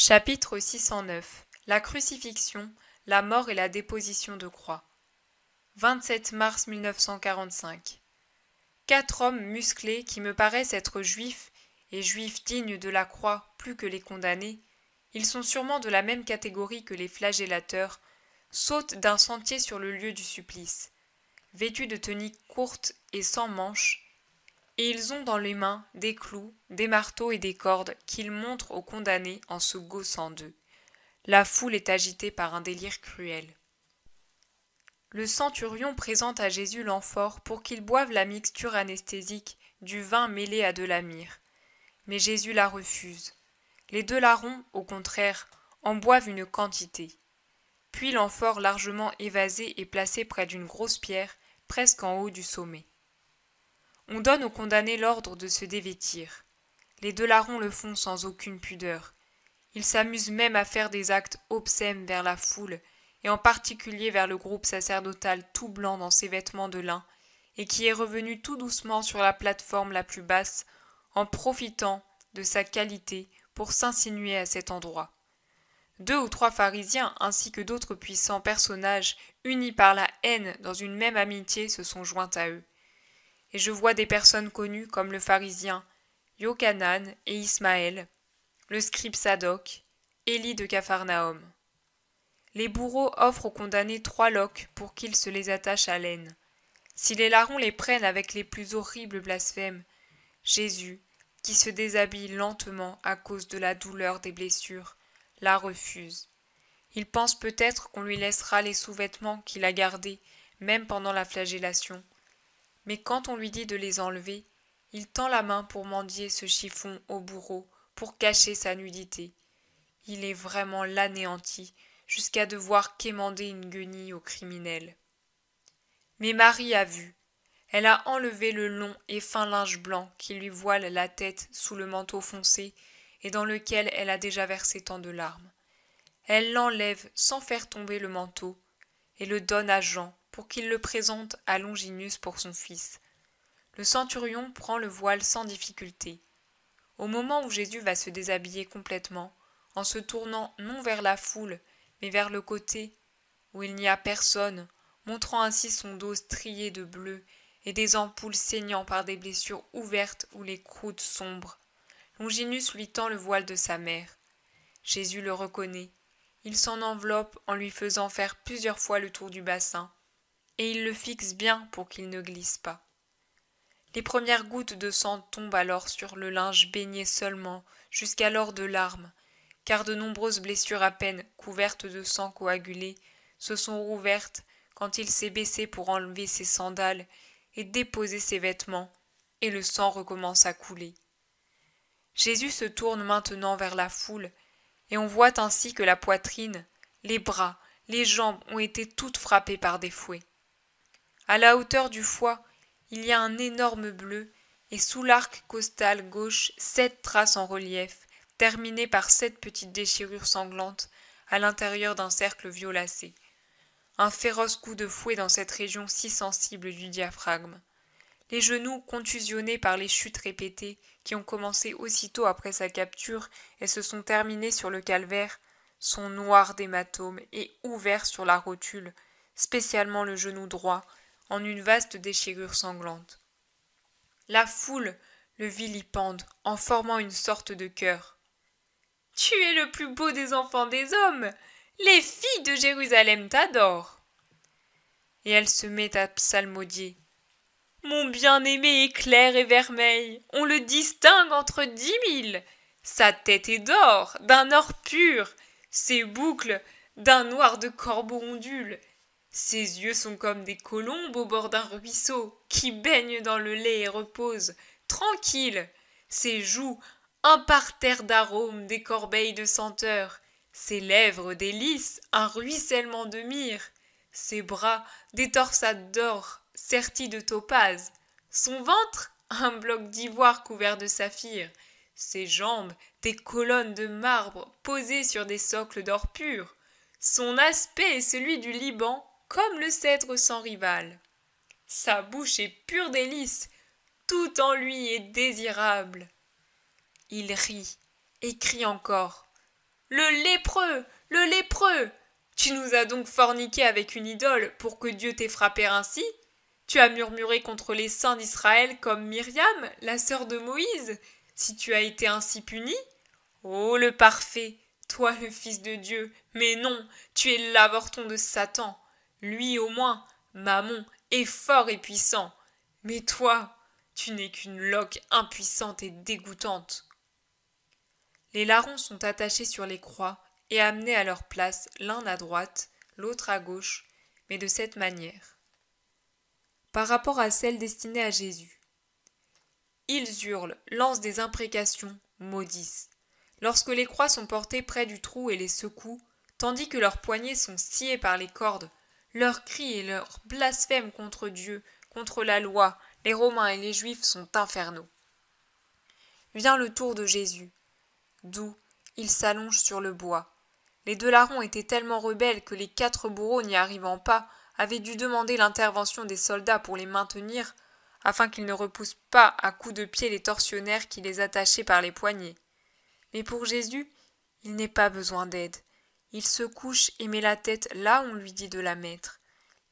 Chapitre 609 La crucifixion, la mort et la déposition de croix. 27 mars 1945. Quatre hommes musclés qui me paraissent être juifs, et juifs dignes de la croix plus que les condamnés, ils sont sûrement de la même catégorie que les flagellateurs, sautent d'un sentier sur le lieu du supplice. Vêtus de tuniques courtes et sans manches, et ils ont dans les mains des clous, des marteaux et des cordes qu'ils montrent aux condamnés en se gaussant d'eux. La foule est agitée par un délire cruel. Le centurion présente à Jésus l'amphore pour qu'il boive la mixture anesthésique du vin mêlé à de la myrrhe. Mais Jésus la refuse. Les deux larrons, au contraire, en boivent une quantité. Puis l'amphore largement évasé est placé près d'une grosse pierre, presque en haut du sommet. On donne aux condamnés l'ordre de se dévêtir. Les deux larrons le font sans aucune pudeur. Ils s'amusent même à faire des actes obscènes vers la foule, et en particulier vers le groupe sacerdotal tout blanc dans ses vêtements de lin, et qui est revenu tout doucement sur la plateforme la plus basse, en profitant de sa qualité pour s'insinuer à cet endroit. Deux ou trois pharisiens ainsi que d'autres puissants personnages, unis par la haine dans une même amitié, se sont joints à eux et je vois des personnes connues comme le pharisien Yochanan et Ismaël, le scribe Sadoc, Élie de Capharnaüm. Les bourreaux offrent aux condamnés trois loques pour qu'ils se les attachent à l'aine. Si les larrons les prennent avec les plus horribles blasphèmes, Jésus, qui se déshabille lentement à cause de la douleur des blessures, la refuse. Il pense peut-être qu'on lui laissera les sous-vêtements qu'il a gardés, même pendant la flagellation, mais quand on lui dit de les enlever, il tend la main pour mendier ce chiffon au bourreau, pour cacher sa nudité. Il est vraiment l'anéanti, jusqu'à devoir quémander une guenille au criminel. Mais Marie a vu. Elle a enlevé le long et fin linge blanc qui lui voile la tête sous le manteau foncé et dans lequel elle a déjà versé tant de larmes. Elle l'enlève sans faire tomber le manteau et le donne à Jean, pour qu'il le présente à Longinus pour son fils. Le centurion prend le voile sans difficulté. Au moment où Jésus va se déshabiller complètement, en se tournant non vers la foule, mais vers le côté où il n'y a personne, montrant ainsi son dos strié de bleu et des ampoules saignant par des blessures ouvertes ou les croûtes sombres. Longinus lui tend le voile de sa mère. Jésus le reconnaît. Il s'en enveloppe en lui faisant faire plusieurs fois le tour du bassin, et il le fixe bien pour qu'il ne glisse pas. Les premières gouttes de sang tombent alors sur le linge baigné seulement, jusqu'alors de larmes, car de nombreuses blessures à peine couvertes de sang coagulé se sont rouvertes quand il s'est baissé pour enlever ses sandales et déposer ses vêtements, et le sang recommence à couler. Jésus se tourne maintenant vers la foule, et on voit ainsi que la poitrine, les bras, les jambes ont été toutes frappées par des fouets. À la hauteur du foie, il y a un énorme bleu, et sous l'arc costal gauche, sept traces en relief, terminées par sept petites déchirures sanglantes, à l'intérieur d'un cercle violacé. Un féroce coup de fouet dans cette région si sensible du diaphragme. Les genoux contusionnés par les chutes répétées, qui ont commencé aussitôt après sa capture et se sont terminées sur le calvaire, sont noirs d'hématomes et ouverts sur la rotule, spécialement le genou droit, en une vaste déchirure sanglante. La foule le vilipende en formant une sorte de cœur. Tu es le plus beau des enfants des hommes. Les filles de Jérusalem t'adorent. Et elle se met à psalmodier. Mon bien-aimé est clair et vermeil, on le distingue entre dix mille. Sa tête est d'or, d'un or pur, ses boucles d'un noir de corbeau ondule, ses yeux sont comme des colombes au bord d'un ruisseau qui baigne dans le lait et repose, tranquille. Ses joues, un parterre d'arômes, des corbeilles de senteurs. Ses lèvres, des lys, un ruissellement de myrrhe. Ses bras, des torsades d'or, serties de topazes. Son ventre, un bloc d'ivoire couvert de saphir. Ses jambes, des colonnes de marbre posées sur des socles d'or pur. Son aspect est celui du Liban, comme le cèdre sans rival. Sa bouche est pure délice, tout en lui est désirable. Il rit et crie encore. Le lépreux, le lépreux Tu nous as donc forniqué avec une idole pour que Dieu t'ait frappé ainsi Tu as murmuré contre les saints d'Israël comme Myriam, la sœur de Moïse, si tu as été ainsi puni oh, le parfait, toi le Fils de Dieu, mais non, tu es l'avorton de Satan. Lui au moins, Mammon, est fort et puissant. Mais toi, tu n'es qu'une loque impuissante et dégoûtante. Les larrons sont attachés sur les croix et amenés à leur place l'un à droite, l'autre à gauche, mais de cette manière. Par rapport à celle destinée à Jésus. Ils hurlent, lancent des imprécations, maudissent. Lorsque les croix sont portées près du trou et les secouent, tandis que leurs poignets sont sciés par les cordes, leurs cris et leurs blasphèmes contre Dieu, contre la loi, les Romains et les Juifs sont infernaux. Vient le tour de Jésus. D'où il s'allonge sur le bois. Les deux larrons étaient tellement rebelles que les quatre bourreaux n'y arrivant pas avaient dû demander l'intervention des soldats pour les maintenir afin qu'ils ne repoussent pas à coups de pied les tortionnaires qui les attachaient par les poignets. Mais pour Jésus, il n'est pas besoin d'aide. Il se couche et met la tête là où on lui dit de la mettre.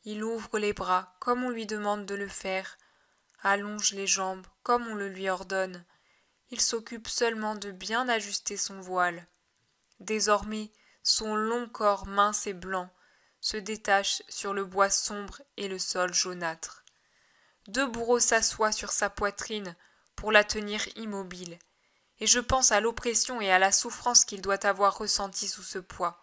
Il ouvre les bras comme on lui demande de le faire, allonge les jambes comme on le lui ordonne. Il s'occupe seulement de bien ajuster son voile. Désormais, son long corps mince et blanc se détache sur le bois sombre et le sol jaunâtre. Deux bourreaux s'assoient sur sa poitrine pour la tenir immobile, et je pense à l'oppression et à la souffrance qu'il doit avoir ressentie sous ce poids.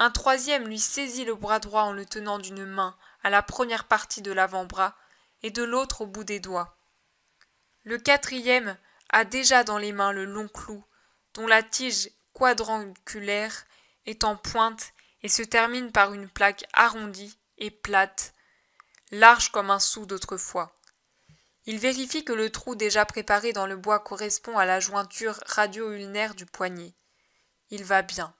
Un troisième lui saisit le bras droit en le tenant d'une main à la première partie de l'avant-bras et de l'autre au bout des doigts. Le quatrième a déjà dans les mains le long clou, dont la tige quadrangulaire est en pointe et se termine par une plaque arrondie et plate, large comme un sou d'autrefois. Il vérifie que le trou déjà préparé dans le bois correspond à la jointure radio-ulnaire du poignet. Il va bien.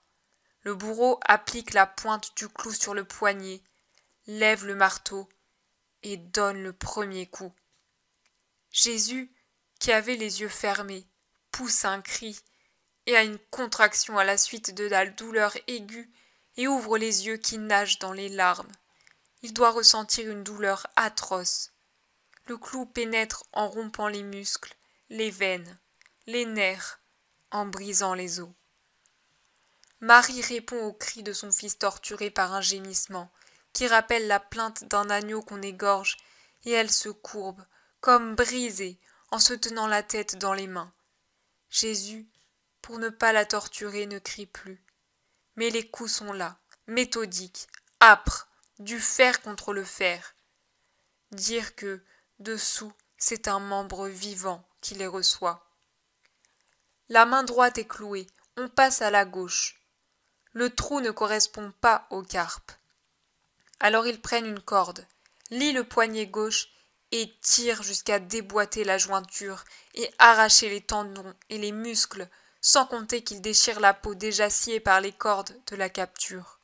Le bourreau applique la pointe du clou sur le poignet, lève le marteau et donne le premier coup. Jésus, qui avait les yeux fermés, pousse un cri et a une contraction à la suite de la douleur aiguë et ouvre les yeux qui nagent dans les larmes. Il doit ressentir une douleur atroce. Le clou pénètre en rompant les muscles, les veines, les nerfs, en brisant les os. Marie répond au cri de son fils torturé par un gémissement, qui rappelle la plainte d'un agneau qu'on égorge, et elle se courbe, comme brisée, en se tenant la tête dans les mains. Jésus, pour ne pas la torturer, ne crie plus. Mais les coups sont là, méthodiques, âpres, du fer contre le fer. Dire que, dessous, c'est un membre vivant qui les reçoit. La main droite est clouée, on passe à la gauche. Le trou ne correspond pas au carpe. Alors ils prennent une corde, lient le poignet gauche et tirent jusqu'à déboîter la jointure et arracher les tendons et les muscles, sans compter qu'ils déchirent la peau déjà sciée par les cordes de la capture.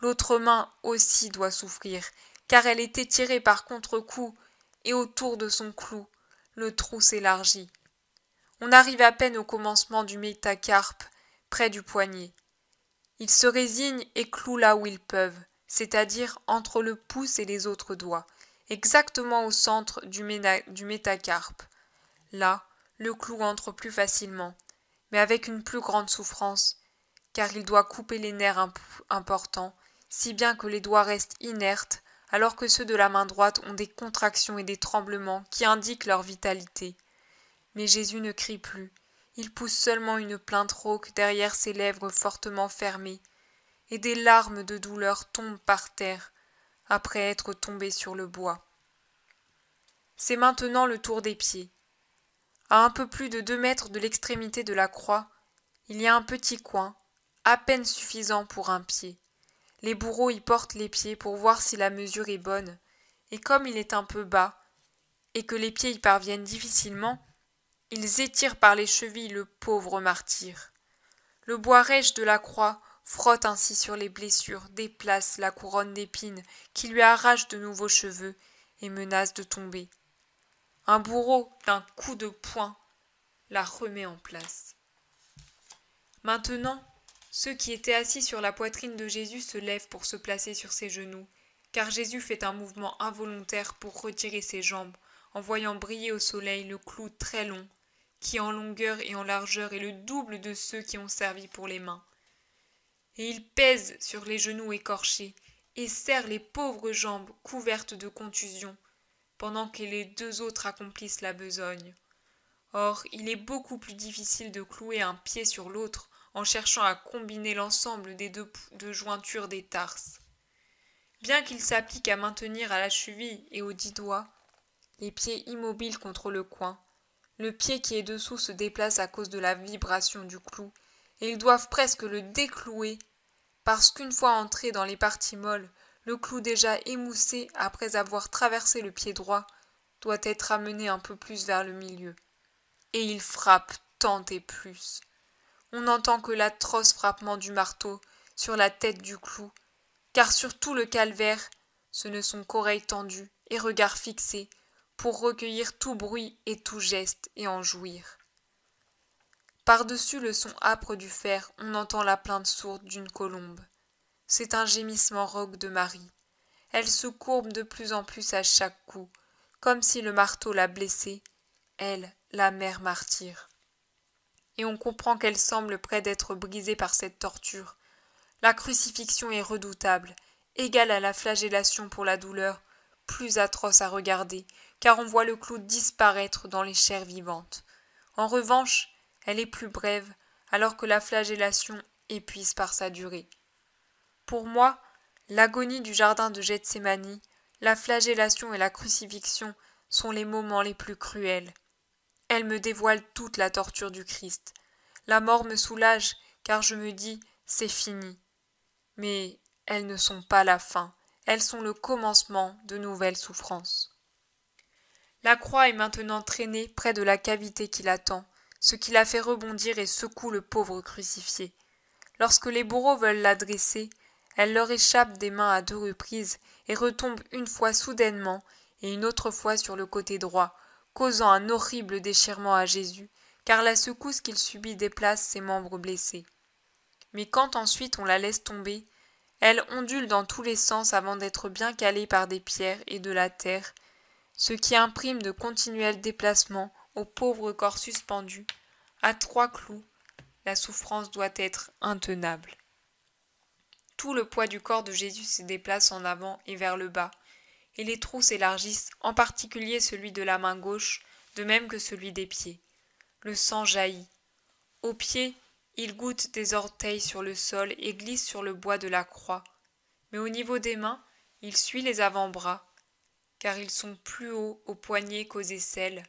L'autre main aussi doit souffrir, car elle est étirée par contre-coup, et autour de son clou, le trou s'élargit. On arrive à peine au commencement du métacarpe, près du poignet. Ils se résignent et clouent là où ils peuvent, c'est-à-dire entre le pouce et les autres doigts, exactement au centre du, métacarpe. Là, le clou entre plus facilement, mais avec une plus grande souffrance, car il doit couper les nerfs importants, si bien que les doigts restent inertes, alors que ceux de la main droite ont des contractions et des tremblements qui indiquent leur vitalité. Mais Jésus ne crie plus, il pousse seulement une plainte rauque derrière ses lèvres fortement fermées, et des larmes de douleur tombent par terre, après être tombé sur le bois. C'est maintenant le tour des pieds. À un peu plus de deux mètres de l'extrémité de la croix, il y a un petit coin, à peine suffisant pour un pied. Les bourreaux y portent les pieds pour voir si la mesure est bonne, et comme il est un peu bas, et que les pieds y parviennent difficilement, ils étirent par les chevilles le pauvre martyr. Le bois rêche de la croix frotte ainsi sur les blessures, déplace la couronne d'épines qui lui arrache de nouveaux cheveux et menace de tomber. Un bourreau d'un coup de poing la remet en place. Maintenant, ceux qui étaient assis sur la poitrine de Jésus se lèvent pour se placer sur ses genoux, car Jésus fait un mouvement involontaire pour retirer ses jambes, en voyant briller au soleil le clou très long qui en longueur et en largeur est le double de ceux qui ont servi pour les mains. Et il pèse sur les genoux écorchés, et serre les pauvres jambes couvertes de contusions, pendant que les deux autres accomplissent la besogne. Or, il est beaucoup plus difficile de clouer un pied sur l'autre en cherchant à combiner l'ensemble des deux, jointures des tarses. Bien qu'il s'applique à maintenir à la cheville et aux dix doigts les pieds immobiles contre le coin, le pied qui est dessous se déplace à cause de la vibration du clou, et ils doivent presque le déclouer, parce qu'une fois entré dans les parties molles, le clou déjà émoussé après avoir traversé le pied droit doit être amené un peu plus vers le milieu. Et il frappe tant et plus. On n'entend que l'atroce frappement du marteau sur la tête du clou, car sur tout le calvaire, ce ne sont qu'oreilles tendues et regards fixés pour recueillir tout bruit et tout geste et en jouir. Par-dessus le son âpre du fer, on entend la plainte sourde d'une colombe. C'est un gémissement rauque de Marie. Elle se courbe de plus en plus à chaque coup, comme si le marteau la blessée, elle, la mère martyre. Et on comprend qu'elle semble près d'être brisée par cette torture. La crucifixion est redoutable, égale à la flagellation pour la douleur, plus atroce à regarder, car on voit le clou disparaître dans les chairs vivantes. En revanche, elle est plus brève, alors que la flagellation épuise par sa durée. Pour moi, l'agonie du jardin de Gethsemane, la flagellation et la crucifixion sont les moments les plus cruels. Elles me dévoilent toute la torture du Christ. La mort me soulage, car je me dis, c'est fini. Mais elles ne sont pas la fin, elles sont le commencement de nouvelles souffrances. La croix est maintenant traînée près de la cavité qui l'attend, ce qui la fait rebondir et secoue le pauvre crucifié. Lorsque les bourreaux veulent l'adresser, elle leur échappe des mains à deux reprises et retombe une fois soudainement et une autre fois sur le côté droit, causant un horrible déchirement à Jésus, car la secousse qu'il subit déplace ses membres blessés. Mais quand ensuite on la laisse tomber, elle ondule dans tous les sens avant d'être bien calée par des pierres et de la terre, ce qui imprime de continuels déplacements au pauvre corps suspendu, à trois clous, la souffrance doit être intenable. Tout le poids du corps de Jésus se déplace en avant et vers le bas, et les trous s'élargissent, en particulier celui de la main gauche, de même que celui des pieds. Le sang jaillit. Aux pieds, il goûte des orteils sur le sol et glisse sur le bois de la croix. Mais au niveau des mains, il suit les avant-bras, car ils sont plus hauts aux poignets qu'aux aisselles,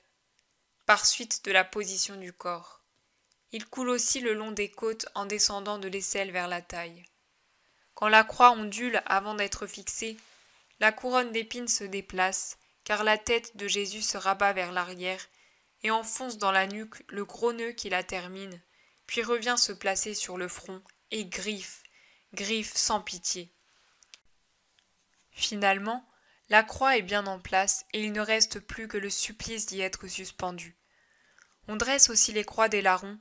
par suite de la position du corps. Ils coulent aussi le long des côtes en descendant de l'aisselle vers la taille. Quand la croix ondule avant d'être fixée, la couronne d'épines se déplace, car la tête de Jésus se rabat vers l'arrière et enfonce dans la nuque le gros nœud qui la termine, puis revient se placer sur le front et griffe, griffe sans pitié. Finalement, la croix est bien en place et il ne reste plus que le supplice d'y être suspendu. On dresse aussi les croix des larrons,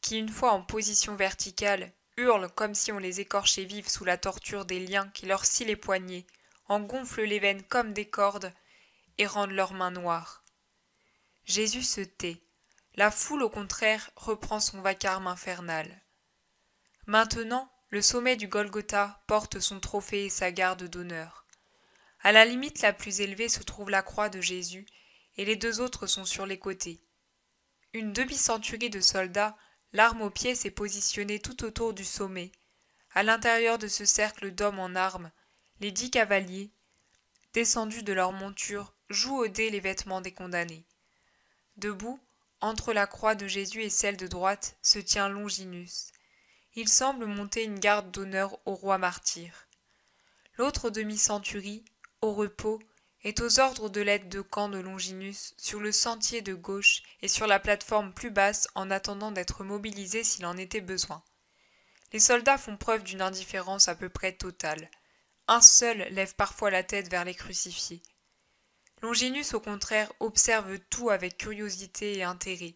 qui, une fois en position verticale, hurlent comme si on les écorchait vives sous la torture des liens qui leur scient les poignets, en gonflent les veines comme des cordes et rendent leurs mains noires. Jésus se tait. La foule, au contraire, reprend son vacarme infernal. Maintenant, le sommet du Golgotha porte son trophée et sa garde d'honneur. À la limite la plus élevée se trouve la croix de Jésus, et les deux autres sont sur les côtés. Une demi-centurie de soldats, l'arme au pied, s'est positionnée tout autour du sommet. À l'intérieur de ce cercle d'hommes en armes, les dix cavaliers, descendus de leur monture, jouent au dé les vêtements des condamnés. Debout, entre la croix de Jésus et celle de droite, se tient Longinus. Il semble monter une garde d'honneur au roi martyr. L'autre demi-centurie, au repos, est aux ordres de l'aide de camp de Longinus sur le sentier de gauche et sur la plateforme plus basse en attendant d'être mobilisé s'il en était besoin. Les soldats font preuve d'une indifférence à peu près totale. Un seul lève parfois la tête vers les crucifiés. Longinus, au contraire, observe tout avec curiosité et intérêt.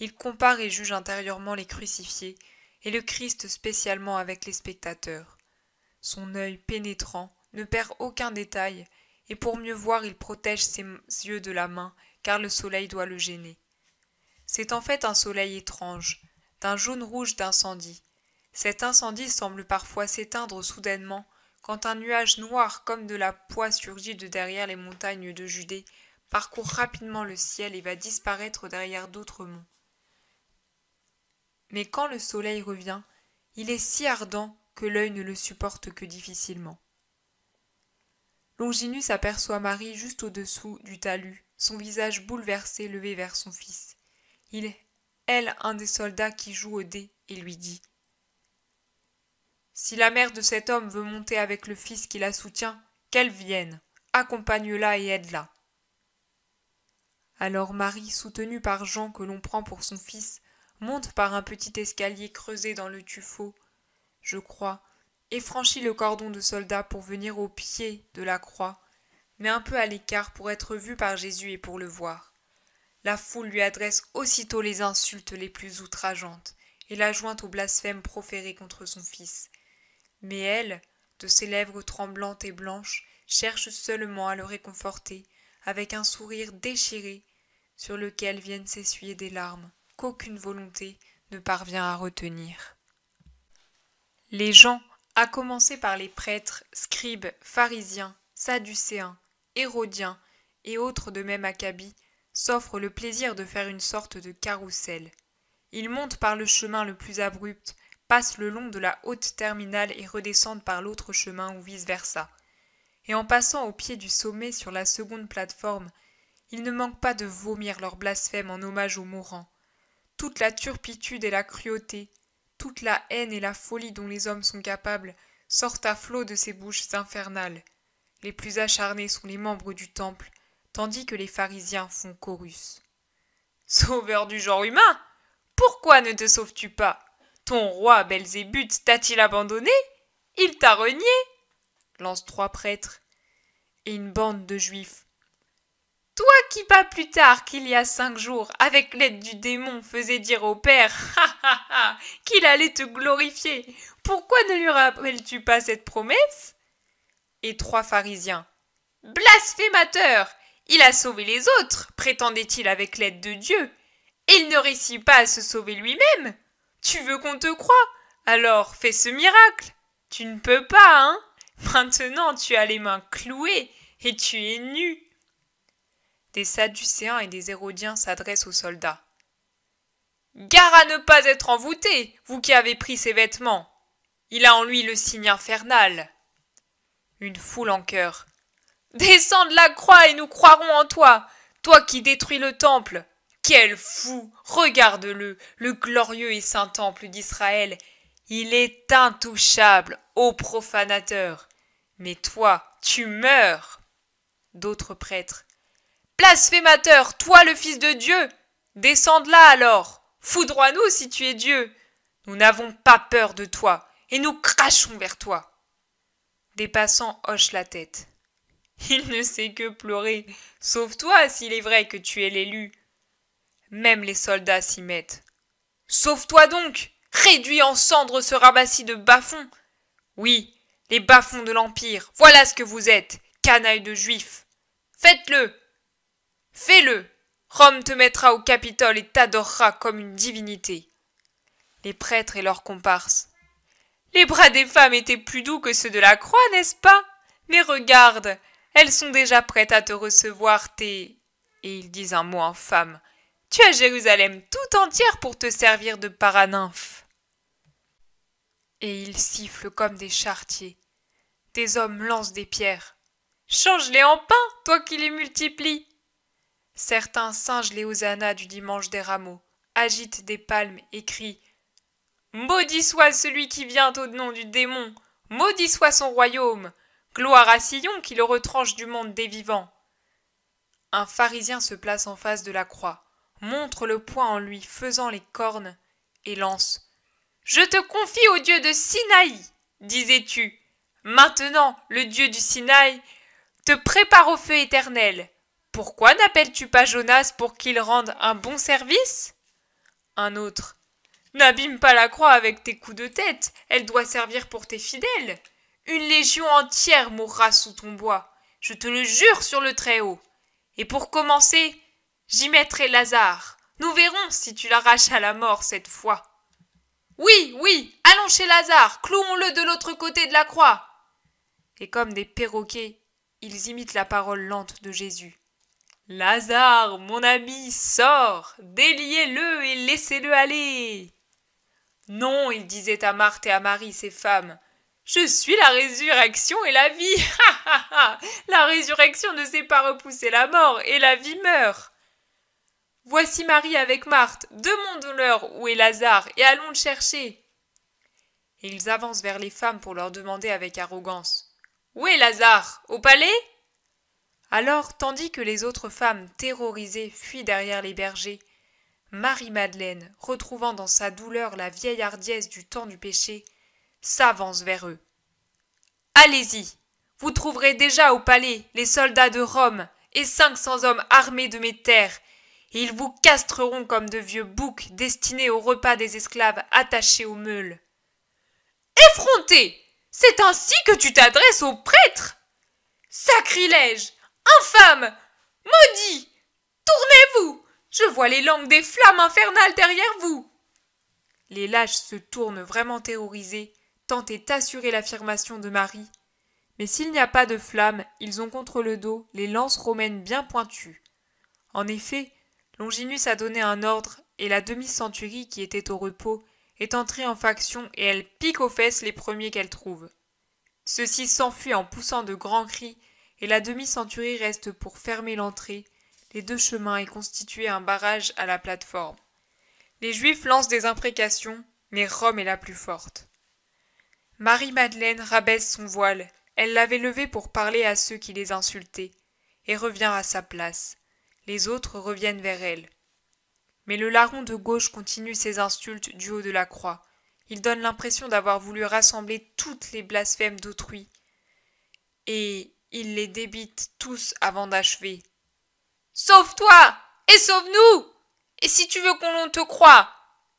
Il compare et juge intérieurement les crucifiés, et le Christ spécialement avec les spectateurs. Son œil pénétrant, ne perd aucun détail, et pour mieux voir il protège ses yeux de la main, car le soleil doit le gêner. C'est en fait un soleil étrange, d'un jaune rouge d'incendie. Cet incendie semble parfois s'éteindre soudainement quand un nuage noir comme de la poix surgit de derrière les montagnes de Judée, parcourt rapidement le ciel et va disparaître derrière d'autres monts. Mais quand le soleil revient, il est si ardent que l'œil ne le supporte que difficilement. Longinus aperçoit Marie juste au-dessous du talus, son visage bouleversé levé vers son fils. Il elle un des soldats qui joue au dé et lui dit Si la mère de cet homme veut monter avec le fils qui la soutient, qu'elle vienne, accompagne-la et aide-la. Alors Marie, soutenue par Jean que l'on prend pour son fils, monte par un petit escalier creusé dans le tuffeau. Je crois, et franchit le cordon de soldats pour venir au pied de la croix, mais un peu à l'écart pour être vu par Jésus et pour le voir. La foule lui adresse aussitôt les insultes les plus outrageantes et la jointe aux blasphème proféré contre son fils. Mais elle, de ses lèvres tremblantes et blanches, cherche seulement à le réconforter avec un sourire déchiré sur lequel viennent s'essuyer des larmes qu'aucune volonté ne parvient à retenir. Les gens à commencer par les prêtres, scribes, pharisiens, sadducéens, hérodiens et autres de même acabit, s'offrent le plaisir de faire une sorte de carrousel. Ils montent par le chemin le plus abrupt, passent le long de la haute terminale et redescendent par l'autre chemin ou vice-versa. Et en passant au pied du sommet sur la seconde plateforme, ils ne manquent pas de vomir leur blasphème en hommage aux mourants. Toute la turpitude et la cruauté, toute la haine et la folie dont les hommes sont capables sortent à flot de ces bouches infernales. Les plus acharnés sont les membres du temple, tandis que les pharisiens font chorus. Sauveur du genre humain Pourquoi ne te sauves-tu pas Ton roi Belzébuth t'a-t-il abandonné Il t'a renié Lance trois prêtres. Et une bande de juifs, toi qui pas plus tard qu'il y a cinq jours, avec l'aide du démon, faisais dire au père ha ha ha qu'il allait te glorifier, pourquoi ne lui rappelles-tu pas cette promesse Et trois pharisiens. Blasphémateur Il a sauvé les autres, prétendait-il avec l'aide de Dieu, et il ne réussit pas à se sauver lui-même. Tu veux qu'on te croie Alors fais ce miracle. Tu ne peux pas, hein Maintenant tu as les mains clouées et tu es nu. Sadducéens et des Hérodiens s'adressent aux soldats. Gare à ne pas être envoûté, vous qui avez pris ses vêtements. Il a en lui le signe infernal. Une foule en chœur. Descends de la croix et nous croirons en toi, toi qui détruis le temple. Quel fou Regarde-le, le glorieux et saint temple d'Israël. Il est intouchable, ô profanateur. Mais toi, tu meurs. D'autres prêtres. Blasphémateur, toi le Fils de Dieu de là alors Foudroie-nous si tu es Dieu Nous n'avons pas peur de toi, et nous crachons vers toi Des passants hochent la tête. Il ne sait que pleurer. Sauve-toi s'il est vrai que tu es l'élu. Même les soldats s'y mettent. Sauve-toi donc Réduis en cendres ce ramassis de bas-fonds Oui, les bas-fonds de l'Empire, voilà ce que vous êtes, canailles de juifs Faites-le Fais-le Rome te mettra au Capitole et t'adorera comme une divinité. Les prêtres et leurs comparses. Les bras des femmes étaient plus doux que ceux de la croix, n'est-ce pas Mais regarde, elles sont déjà prêtes à te recevoir, tes. Et ils disent un mot infâme. Tu as Jérusalem tout entière pour te servir de paranymphe. Et ils sifflent comme des chartiers. Des hommes lancent des pierres. Change-les en pain, toi qui les multiplies. Certains singes les du dimanche des rameaux, agitent des palmes et crient Maudit soit celui qui vient au nom du démon, maudit soit son royaume, gloire à Sion qui le retranche du monde des vivants. Un pharisien se place en face de la croix, montre le poing en lui faisant les cornes, et lance Je te confie au Dieu de Sinaï, disais-tu. Maintenant, le Dieu du Sinaï te prépare au feu éternel. Pourquoi n'appelles-tu pas Jonas pour qu'il rende un bon service Un autre. N'abîme pas la croix avec tes coups de tête, elle doit servir pour tes fidèles. Une légion entière mourra sous ton bois, je te le jure sur le Très-Haut. Et pour commencer, j'y mettrai Lazare. Nous verrons si tu l'arraches à la mort cette fois. Oui, oui, allons chez Lazare, clouons-le de l'autre côté de la croix. Et comme des perroquets, ils imitent la parole lente de Jésus. Lazare, mon ami, sors, déliez-le et laissez-le aller. Non, ils disaient à Marthe et à Marie, ces femmes, je suis la résurrection et la vie. la résurrection ne sait pas repousser la mort, et la vie meurt. Voici Marie avec Marthe, demandons-leur où est Lazare, et allons le chercher. Et ils avancent vers les femmes pour leur demander avec arrogance. Où est Lazare Au palais alors, tandis que les autres femmes terrorisées fuient derrière les bergers, Marie-Madeleine, retrouvant dans sa douleur la vieille hardiesse du temps du péché, s'avance vers eux. Allez-y, vous trouverez déjà au palais les soldats de Rome et cinq cents hommes armés de mes terres, et ils vous castreront comme de vieux boucs destinés au repas des esclaves attachés aux meules. Effronté C'est ainsi que tu t'adresses aux prêtres Sacrilège Infâme Maudit Tournez-vous Je vois les langues des flammes infernales derrière vous Les lâches se tournent vraiment terrorisés, tant d'assurer l'affirmation de Marie. Mais s'il n'y a pas de flammes, ils ont contre le dos les lances romaines bien pointues. En effet, Longinus a donné un ordre, et la demi-centurie qui était au repos est entrée en faction et elle pique aux fesses les premiers qu'elle trouve. Ceux-ci s'enfuient en poussant de grands cris et la demi-centurie reste pour fermer l'entrée, les deux chemins et constituer un barrage à la plateforme. Les Juifs lancent des imprécations, mais Rome est la plus forte. Marie-Madeleine rabaisse son voile, elle l'avait levé pour parler à ceux qui les insultaient, et revient à sa place. Les autres reviennent vers elle. Mais le larron de gauche continue ses insultes du haut de la croix. Il donne l'impression d'avoir voulu rassembler toutes les blasphèmes d'autrui. Et ils les débite tous avant d'achever. Sauve-toi et sauve-nous Et si tu veux qu'on te croie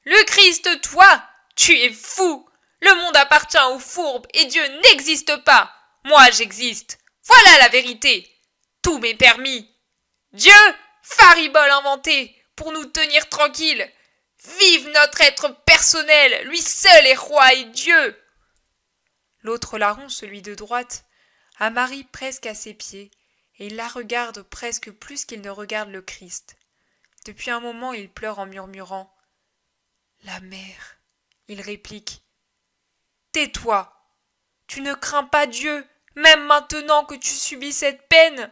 Le Christ, toi, tu es fou Le monde appartient aux fourbes et Dieu n'existe pas Moi, j'existe Voilà la vérité Tout m'est permis Dieu Faribole inventé pour nous tenir tranquilles Vive notre être personnel Lui seul est roi et Dieu L'autre larron, celui de droite, à Marie presque à ses pieds, et il la regarde presque plus qu'il ne regarde le Christ. Depuis un moment il pleure en murmurant. La mère. Il réplique. Tais-toi. Tu ne crains pas Dieu, même maintenant que tu subis cette peine.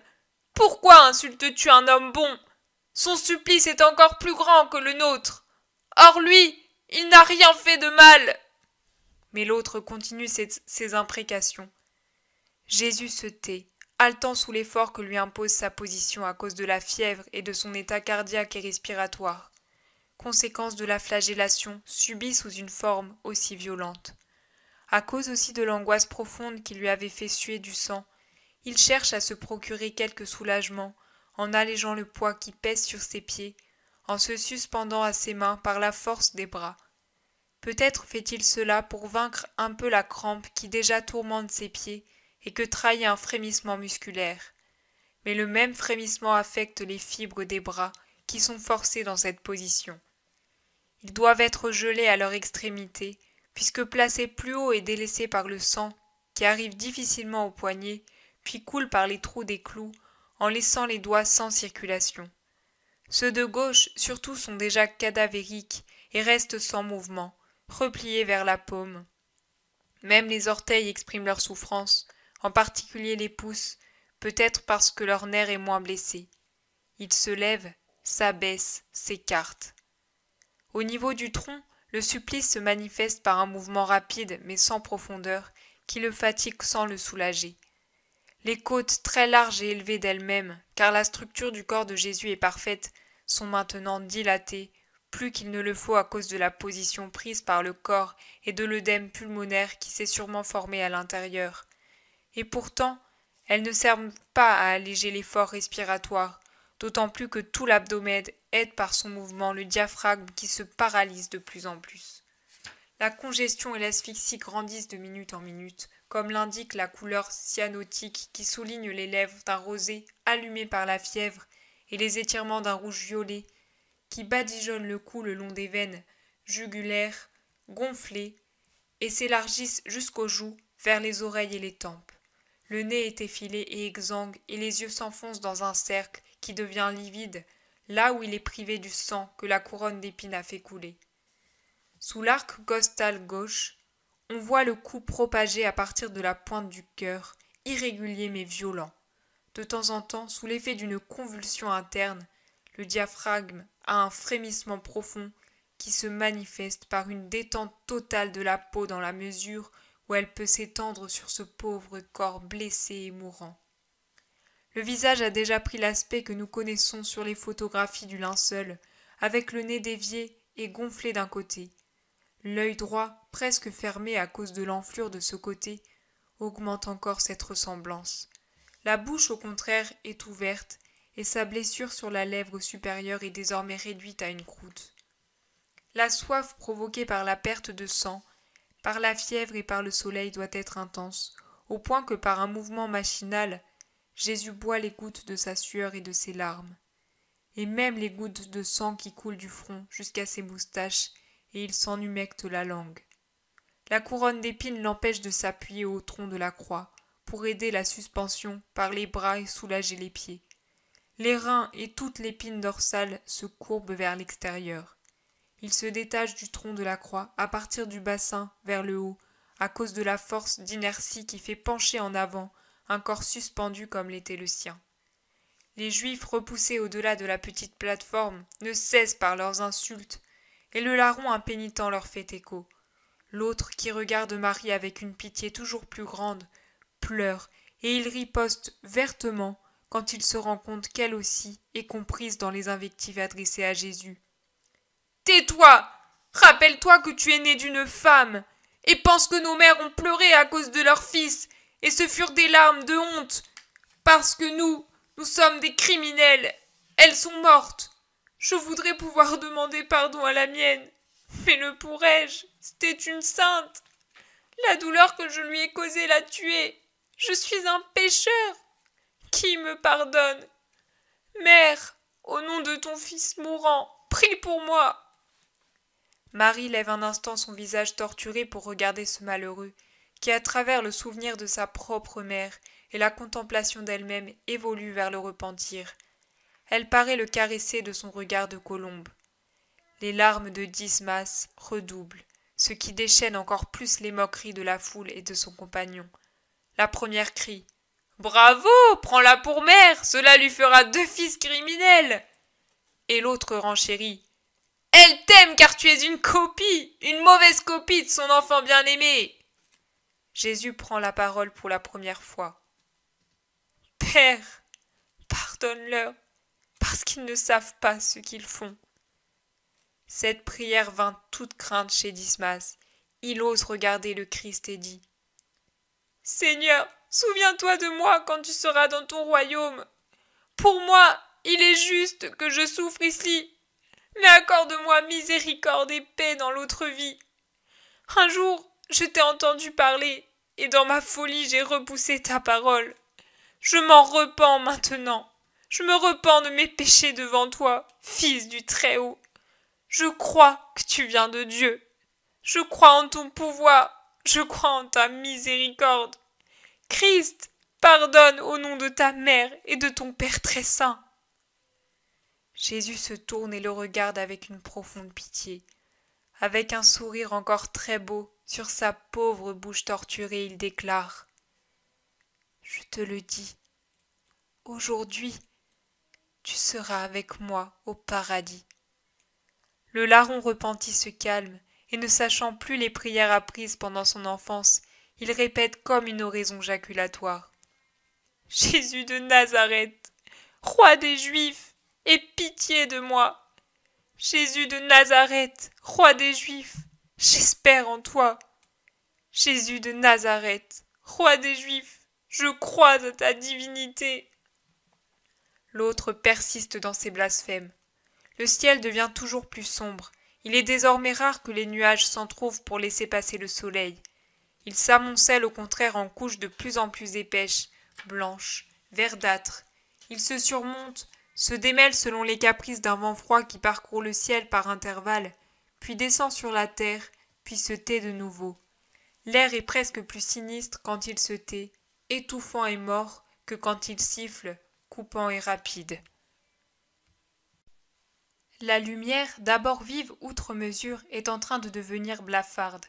Pourquoi insultes-tu un homme bon Son supplice est encore plus grand que le nôtre. Or lui, il n'a rien fait de mal. Mais l'autre continue ses imprécations. Jésus se tait, haletant sous l'effort que lui impose sa position à cause de la fièvre et de son état cardiaque et respiratoire, conséquence de la flagellation subie sous une forme aussi violente. À cause aussi de l'angoisse profonde qui lui avait fait suer du sang, il cherche à se procurer quelque soulagement en allégeant le poids qui pèse sur ses pieds, en se suspendant à ses mains par la force des bras. Peut-être fait-il cela pour vaincre un peu la crampe qui déjà tourmente ses pieds et que trahit un frémissement musculaire. Mais le même frémissement affecte les fibres des bras qui sont forcés dans cette position. Ils doivent être gelés à leur extrémité, puisque placés plus haut et délaissés par le sang, qui arrive difficilement au poignet, puis coule par les trous des clous, en laissant les doigts sans circulation. Ceux de gauche surtout sont déjà cadavériques et restent sans mouvement, repliés vers la paume. Même les orteils expriment leur souffrance, en particulier les pouces, peut-être parce que leur nerf est moins blessé. Ils se lèvent, s'abaissent, s'écartent. Au niveau du tronc, le supplice se manifeste par un mouvement rapide mais sans profondeur qui le fatigue sans le soulager. Les côtes très larges et élevées d'elles-mêmes, car la structure du corps de Jésus est parfaite, sont maintenant dilatées, plus qu'il ne le faut à cause de la position prise par le corps et de l'œdème pulmonaire qui s'est sûrement formé à l'intérieur. Et pourtant, elles ne servent pas à alléger l'effort respiratoire, d'autant plus que tout l'abdomen aide par son mouvement le diaphragme qui se paralyse de plus en plus. La congestion et l'asphyxie grandissent de minute en minute, comme l'indique la couleur cyanotique qui souligne les lèvres d'un rosé allumé par la fièvre et les étirements d'un rouge violet qui badigeonne le cou le long des veines jugulaires gonflées et s'élargissent jusqu'aux joues, vers les oreilles et les tempes. Le nez est effilé et exsangue, et les yeux s'enfoncent dans un cercle qui devient livide, là où il est privé du sang que la couronne d'épines a fait couler. Sous l'arc costal gauche, on voit le coup propagé à partir de la pointe du cœur, irrégulier mais violent. De temps en temps, sous l'effet d'une convulsion interne, le diaphragme a un frémissement profond qui se manifeste par une détente totale de la peau dans la mesure où elle peut s'étendre sur ce pauvre corps blessé et mourant. Le visage a déjà pris l'aspect que nous connaissons sur les photographies du linceul, avec le nez dévié et gonflé d'un côté, l'œil droit presque fermé à cause de l'enflure de ce côté, augmente encore cette ressemblance. La bouche, au contraire, est ouverte, et sa blessure sur la lèvre supérieure est désormais réduite à une croûte. La soif provoquée par la perte de sang par la fièvre et par le soleil doit être intense, au point que par un mouvement machinal, Jésus boit les gouttes de sa sueur et de ses larmes, et même les gouttes de sang qui coulent du front jusqu'à ses moustaches, et il s'en humecte la langue. La couronne d'épines l'empêche de s'appuyer au tronc de la croix, pour aider la suspension par les bras et soulager les pieds. Les reins et toute l'épine dorsale se courbent vers l'extérieur. Il se détache du tronc de la croix à partir du bassin vers le haut, à cause de la force d'inertie qui fait pencher en avant un corps suspendu comme l'était le sien. Les Juifs repoussés au-delà de la petite plateforme ne cessent par leurs insultes, et le larron impénitent leur fait écho. L'autre, qui regarde Marie avec une pitié toujours plus grande, pleure, et il riposte vertement quand il se rend compte qu'elle aussi est comprise dans les invectives adressées à Jésus, Tais-toi Rappelle-toi que tu es né d'une femme, et pense que nos mères ont pleuré à cause de leur fils, et ce furent des larmes de honte, parce que nous, nous sommes des criminels. Elles sont mortes. Je voudrais pouvoir demander pardon à la mienne, mais le pourrais-je C'était une sainte. La douleur que je lui ai causée l'a tuée. Je suis un pécheur. Qui me pardonne Mère, au nom de ton fils mourant, prie pour moi marie lève un instant son visage torturé pour regarder ce malheureux qui à travers le souvenir de sa propre mère et la contemplation d'elle-même évolue vers le repentir elle paraît le caresser de son regard de colombe les larmes de dismas redoublent ce qui déchaîne encore plus les moqueries de la foule et de son compagnon la première crie Bravo Prends-la pour mère Cela lui fera deux fils criminels Et l'autre renchérit elle t'aime car tu es une copie, une mauvaise copie de son enfant bien-aimé. Jésus prend la parole pour la première fois. Père, pardonne-leur, parce qu'ils ne savent pas ce qu'ils font. Cette prière vint toute crainte chez Dismas. Il ose regarder le Christ et dit Seigneur, souviens-toi de moi quand tu seras dans ton royaume. Pour moi, il est juste que je souffre ici mais accorde-moi miséricorde et paix dans l'autre vie. Un jour, je t'ai entendu parler, et dans ma folie j'ai repoussé ta parole. Je m'en repens maintenant. Je me repens de mes péchés devant toi, Fils du Très-Haut. Je crois que tu viens de Dieu. Je crois en ton pouvoir. Je crois en ta miséricorde. Christ, pardonne au nom de ta mère et de ton Père très saint. Jésus se tourne et le regarde avec une profonde pitié. Avec un sourire encore très beau sur sa pauvre bouche torturée, il déclare Je te le dis, aujourd'hui, tu seras avec moi au paradis. Le larron repenti se calme, et ne sachant plus les prières apprises pendant son enfance, il répète comme une oraison jaculatoire. Jésus de Nazareth, roi des Juifs, aie pitié de moi. Jésus de Nazareth, roi des Juifs, j'espère en toi. Jésus de Nazareth, roi des Juifs, je crois à ta divinité. L'autre persiste dans ses blasphèmes. Le ciel devient toujours plus sombre. Il est désormais rare que les nuages s'entrouvent pour laisser passer le soleil. Ils s'amoncellent au contraire en couches de plus en plus épaisses, blanches, verdâtres. Ils se surmonte se démêle selon les caprices d'un vent froid qui parcourt le ciel par intervalles, puis descend sur la terre, puis se tait de nouveau. L'air est presque plus sinistre quand il se tait, étouffant et mort, que quand il siffle, coupant et rapide. La lumière, d'abord vive outre mesure, est en train de devenir blafarde.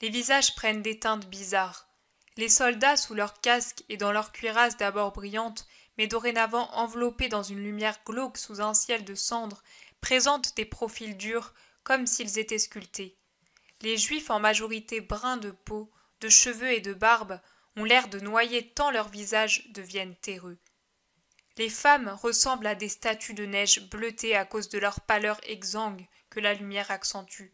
Les visages prennent des teintes bizarres. Les soldats, sous leurs casques et dans leurs cuirasses d'abord brillantes, mais dorénavant enveloppés dans une lumière glauque sous un ciel de cendres, présentent des profils durs comme s'ils étaient sculptés. Les juifs en majorité bruns de peau, de cheveux et de barbe ont l'air de noyer tant leurs visages deviennent terreux. Les femmes ressemblent à des statues de neige bleutées à cause de leur pâleur exsangue que la lumière accentue.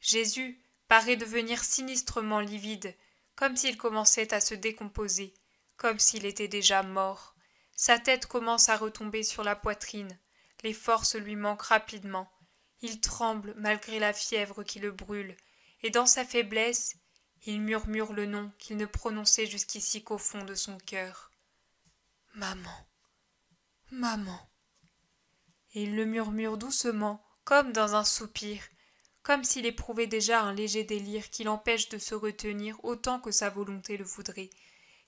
Jésus paraît devenir sinistrement livide, comme s'il commençait à se décomposer, comme s'il était déjà mort. Sa tête commence à retomber sur la poitrine. Les forces lui manquent rapidement. Il tremble malgré la fièvre qui le brûle, et dans sa faiblesse, il murmure le nom qu'il ne prononçait jusqu'ici qu'au fond de son cœur. Maman. Maman. Et il le murmure doucement, comme dans un soupir, comme s'il éprouvait déjà un léger délire qui l'empêche de se retenir autant que sa volonté le voudrait.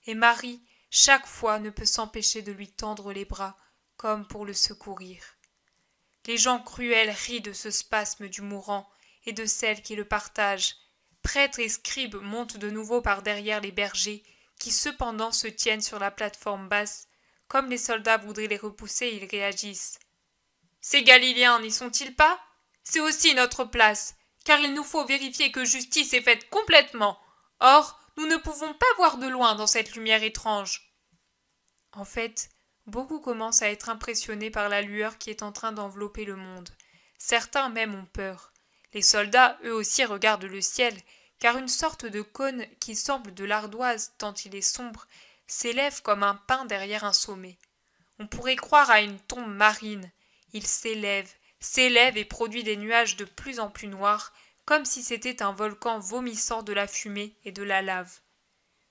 Et Marie, chaque fois ne peut s'empêcher de lui tendre les bras, comme pour le secourir. Les gens cruels rient de ce spasme du mourant et de celles qui le partagent. Prêtres et scribes montent de nouveau par derrière les bergers, qui cependant se tiennent sur la plateforme basse. Comme les soldats voudraient les repousser, ils réagissent. Ces Galiléens n'y sont-ils pas C'est aussi notre place, car il nous faut vérifier que justice est faite complètement. Or, nous ne pouvons pas voir de loin dans cette lumière étrange. En fait, beaucoup commencent à être impressionnés par la lueur qui est en train d'envelopper le monde. Certains même ont peur. Les soldats, eux aussi, regardent le ciel, car une sorte de cône qui semble de l'ardoise tant il est sombre s'élève comme un pin derrière un sommet. On pourrait croire à une tombe marine. Il s'élève, s'élève et produit des nuages de plus en plus noirs comme si c'était un volcan vomissant de la fumée et de la lave.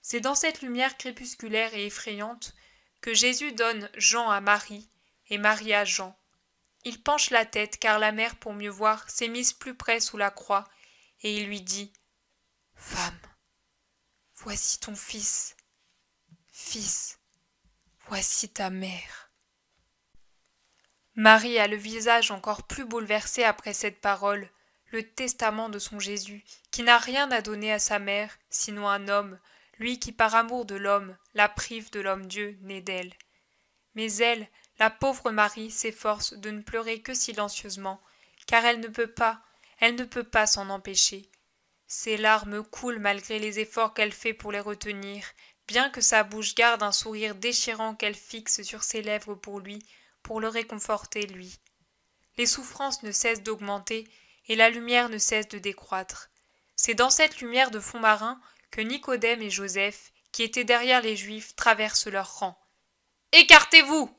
C'est dans cette lumière crépusculaire et effrayante que Jésus donne Jean à Marie et Marie à Jean. Il penche la tête car la mère, pour mieux voir, s'est mise plus près sous la croix, et il lui dit Femme, voici ton fils. Fils, voici ta mère. Marie a le visage encore plus bouleversé après cette parole, le testament de son Jésus, qui n'a rien à donner à sa mère, sinon un homme, lui qui par amour de l'homme la prive de l'homme Dieu né d'elle. Mais elle, la pauvre Marie, s'efforce de ne pleurer que silencieusement, car elle ne peut pas, elle ne peut pas s'en empêcher. Ses larmes coulent malgré les efforts qu'elle fait pour les retenir, bien que sa bouche garde un sourire déchirant qu'elle fixe sur ses lèvres pour lui, pour le réconforter, lui. Les souffrances ne cessent d'augmenter, et la lumière ne cesse de décroître. C'est dans cette lumière de fond marin que Nicodème et Joseph, qui étaient derrière les Juifs, traversent leur rang. Écartez-vous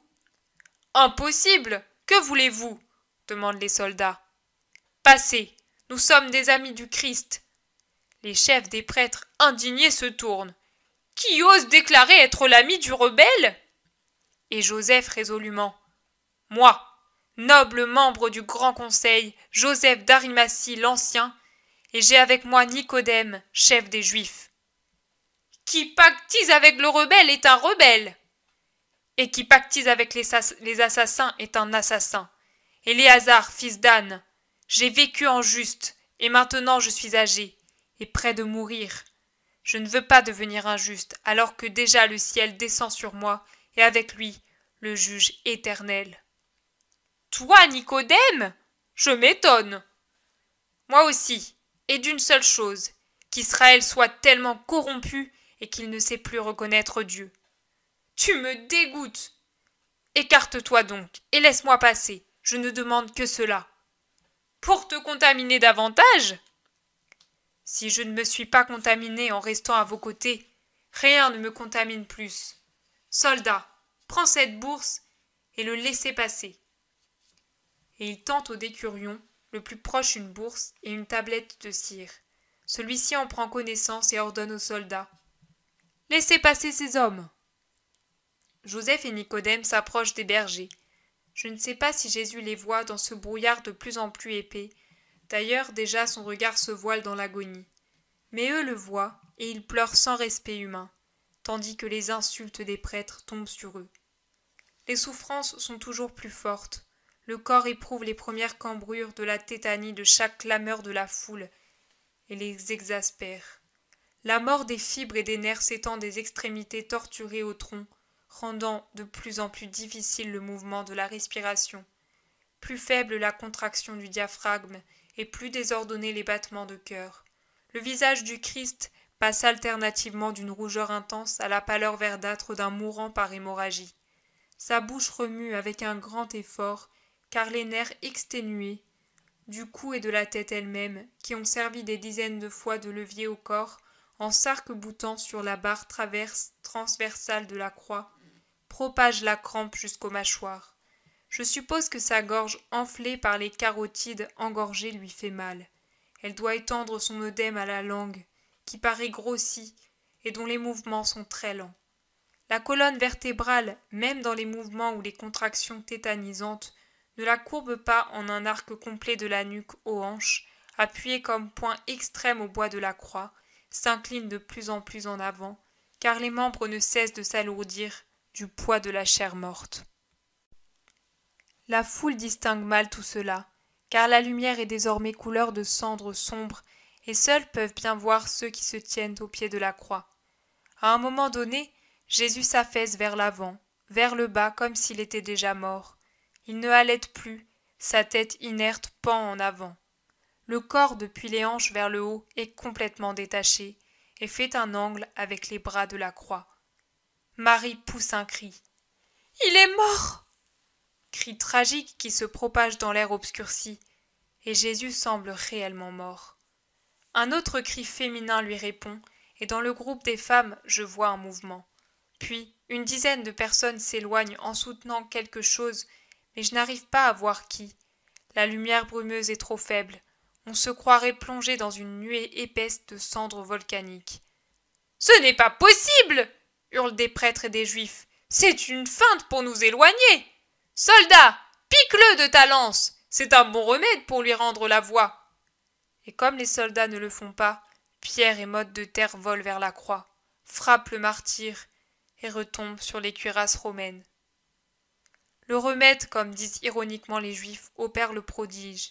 Impossible Que voulez-vous demandent les soldats. Passez Nous sommes des amis du Christ Les chefs des prêtres indignés se tournent. Qui ose déclarer être l'ami du rebelle Et Joseph résolument. Moi noble membre du Grand Conseil, Joseph d'Arimathie l'Ancien, et j'ai avec moi Nicodème, chef des Juifs. Qui pactise avec le rebelle est un rebelle, et qui pactise avec les, assassins est un assassin. Éléazar, fils d'Anne, j'ai vécu en juste, et maintenant je suis âgé, et près de mourir. Je ne veux pas devenir injuste, alors que déjà le ciel descend sur moi, et avec lui le juge éternel. Toi, Nicodème Je m'étonne. Moi aussi, et d'une seule chose, qu'Israël soit tellement corrompu et qu'il ne sait plus reconnaître Dieu. Tu me dégoûtes. Écarte-toi donc, et laisse-moi passer. Je ne demande que cela. Pour te contaminer davantage Si je ne me suis pas contaminé en restant à vos côtés, rien ne me contamine plus. Soldat, prends cette bourse et le laissez passer et il tente au décurion, le plus proche, une bourse et une tablette de cire. Celui-ci en prend connaissance et ordonne aux soldats Laissez passer ces hommes Joseph et Nicodème s'approchent des bergers. Je ne sais pas si Jésus les voit dans ce brouillard de plus en plus épais. D'ailleurs, déjà son regard se voile dans l'agonie. Mais eux le voient, et ils pleurent sans respect humain, tandis que les insultes des prêtres tombent sur eux. Les souffrances sont toujours plus fortes, le corps éprouve les premières cambrures de la tétanie de chaque clameur de la foule et les exaspère. La mort des fibres et des nerfs s'étend des extrémités torturées au tronc, rendant de plus en plus difficile le mouvement de la respiration, plus faible la contraction du diaphragme et plus désordonnés les battements de cœur. Le visage du Christ passe alternativement d'une rougeur intense à la pâleur verdâtre d'un mourant par hémorragie. Sa bouche remue avec un grand effort car les nerfs exténués, du cou et de la tête elle-même, qui ont servi des dizaines de fois de levier au corps, en s'arc-boutant sur la barre transversale de la croix, propagent la crampe jusqu'aux mâchoires. Je suppose que sa gorge enflée par les carotides engorgées lui fait mal. Elle doit étendre son œdème à la langue, qui paraît grossie et dont les mouvements sont très lents. La colonne vertébrale, même dans les mouvements ou les contractions tétanisantes, ne la courbe pas en un arc complet de la nuque aux hanches, appuyée comme point extrême au bois de la croix, s'incline de plus en plus en avant, car les membres ne cessent de s'alourdir du poids de la chair morte. La foule distingue mal tout cela, car la lumière est désormais couleur de cendres sombres, et seuls peuvent bien voir ceux qui se tiennent au pied de la croix. À un moment donné, Jésus s'affaisse vers l'avant, vers le bas comme s'il était déjà mort, il ne halète plus, sa tête inerte pend en avant. Le corps depuis les hanches vers le haut est complètement détaché et fait un angle avec les bras de la croix. Marie pousse un cri. Il est mort Cri tragique qui se propage dans l'air obscurci, et Jésus semble réellement mort. Un autre cri féminin lui répond, et dans le groupe des femmes, je vois un mouvement. Puis, une dizaine de personnes s'éloignent en soutenant quelque chose mais je n'arrive pas à voir qui. La lumière brumeuse est trop faible. On se croirait plongé dans une nuée épaisse de cendres volcaniques. Ce n'est pas possible hurlent des prêtres et des juifs. C'est une feinte pour nous éloigner. Soldats, pique-le de ta lance. C'est un bon remède pour lui rendre la voix. Et comme les soldats ne le font pas, pierre et motte de terre volent vers la croix, frappent le martyr et retombent sur les cuirasses romaines. Le remède, comme disent ironiquement les Juifs, opère le prodige.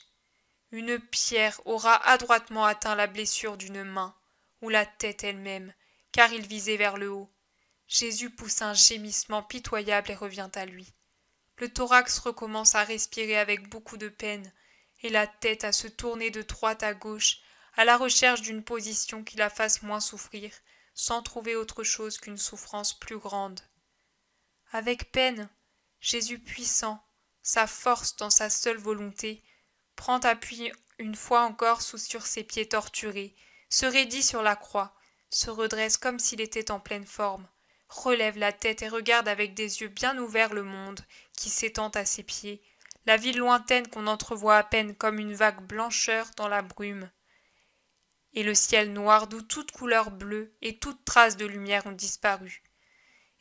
Une pierre aura adroitement atteint la blessure d'une main, ou la tête elle-même, car il visait vers le haut. Jésus pousse un gémissement pitoyable et revient à lui. Le thorax recommence à respirer avec beaucoup de peine, et la tête à se tourner de droite à gauche, à la recherche d'une position qui la fasse moins souffrir, sans trouver autre chose qu'une souffrance plus grande. Avec peine, Jésus puissant, sa force dans sa seule volonté, prend appui une fois encore sous sur ses pieds torturés, se raidit sur la croix, se redresse comme s'il était en pleine forme, relève la tête et regarde avec des yeux bien ouverts le monde qui s'étend à ses pieds, la ville lointaine qu'on entrevoit à peine comme une vague blancheur dans la brume, et le ciel noir d'où toute couleur bleue et toute trace de lumière ont disparu.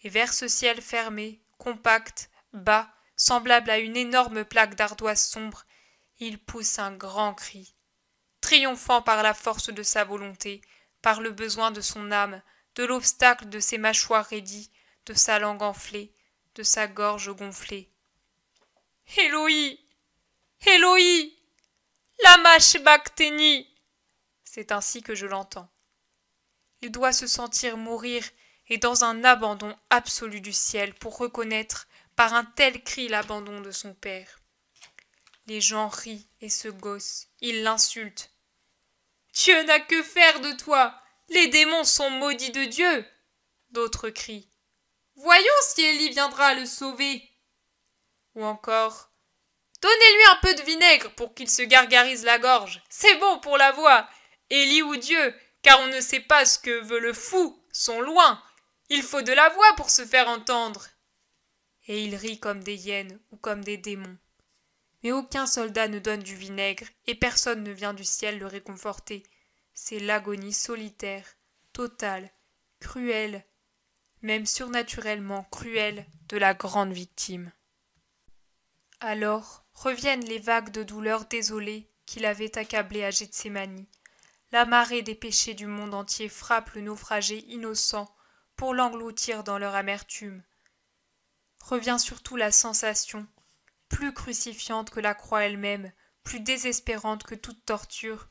Et vers ce ciel fermé, compact, Bas, semblable à une énorme plaque d'ardoise sombre, il pousse un grand cri. Triomphant par la force de sa volonté, par le besoin de son âme, de l'obstacle de ses mâchoires raidies, de sa langue enflée, de sa gorge gonflée. Héloï Héloï mâche Bacténie C'est ainsi que je l'entends. Il doit se sentir mourir et dans un abandon absolu du ciel pour reconnaître par un tel cri l'abandon de son père. Les gens rient et se gossent, ils l'insultent. Dieu n'a que faire de toi. Les démons sont maudits de Dieu. D'autres crient. Voyons si Élie viendra le sauver. Ou encore. Donnez-lui un peu de vinaigre pour qu'il se gargarise la gorge. C'est bon pour la voix. Élie ou Dieu, car on ne sait pas ce que veut le fou, sont loin. Il faut de la voix pour se faire entendre et il rit comme des hyènes ou comme des démons. Mais aucun soldat ne donne du vinaigre, et personne ne vient du ciel le réconforter. C'est l'agonie solitaire, totale, cruelle, même surnaturellement cruelle, de la grande victime. Alors reviennent les vagues de douleur désolées qui l'avaient accablé à Gethsemane. La marée des péchés du monde entier frappe le naufragé innocent pour l'engloutir dans leur amertume revient surtout la sensation, plus crucifiante que la croix elle-même, plus désespérante que toute torture,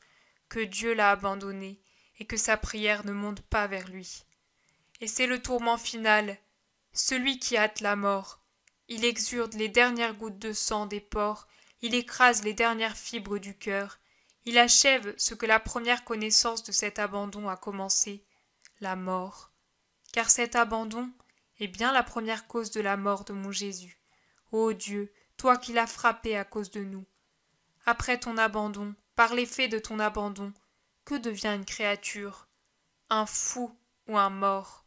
que Dieu l'a abandonné et que sa prière ne monte pas vers lui. Et c'est le tourment final, celui qui hâte la mort. Il exurde les dernières gouttes de sang des porcs, il écrase les dernières fibres du cœur, il achève ce que la première connaissance de cet abandon a commencé, la mort. Car cet abandon, est bien la première cause de la mort de mon Jésus. Ô Dieu, toi qui l'as frappé à cause de nous. Après ton abandon, par l'effet de ton abandon, que devient une créature Un fou ou un mort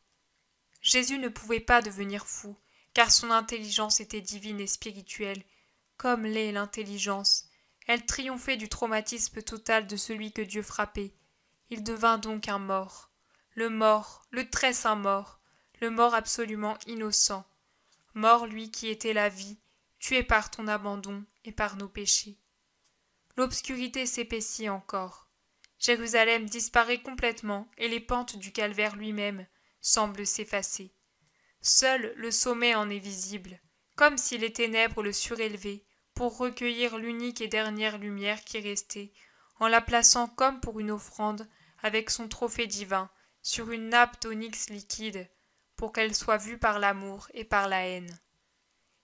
Jésus ne pouvait pas devenir fou, car son intelligence était divine et spirituelle, comme l'est l'intelligence. Elle triomphait du traumatisme total de celui que Dieu frappait. Il devint donc un mort. Le mort, le très saint mort, le mort absolument innocent. Mort lui qui était la vie, tué par ton abandon et par nos péchés. L'obscurité s'épaissit encore. Jérusalem disparaît complètement et les pentes du calvaire lui-même semblent s'effacer. Seul le sommet en est visible, comme si les ténèbres le surélevaient pour recueillir l'unique et dernière lumière qui restait, en la plaçant comme pour une offrande avec son trophée divin sur une nappe d'onyx liquide pour qu'elle soit vue par l'amour et par la haine.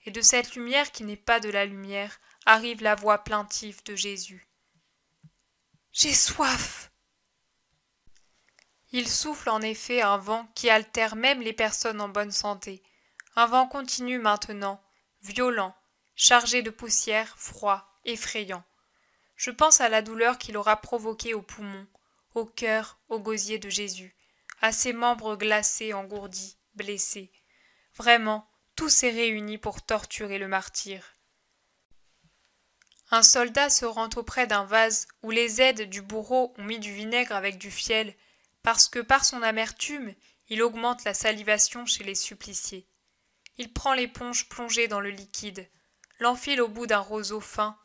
Et de cette lumière qui n'est pas de la lumière arrive la voix plaintive de Jésus. J'ai soif. Il souffle en effet un vent qui altère même les personnes en bonne santé, un vent continu maintenant, violent, chargé de poussière, froid, effrayant. Je pense à la douleur qu'il aura provoquée aux poumons, au cœur, au gosier de Jésus, à ses membres glacés, engourdis, blessé. Vraiment, tout s'est réuni pour torturer le martyr. Un soldat se rend auprès d'un vase où les aides du bourreau ont mis du vinaigre avec du fiel, parce que par son amertume, il augmente la salivation chez les suppliciés. Il prend l'éponge plongée dans le liquide, l'enfile au bout d'un roseau fin,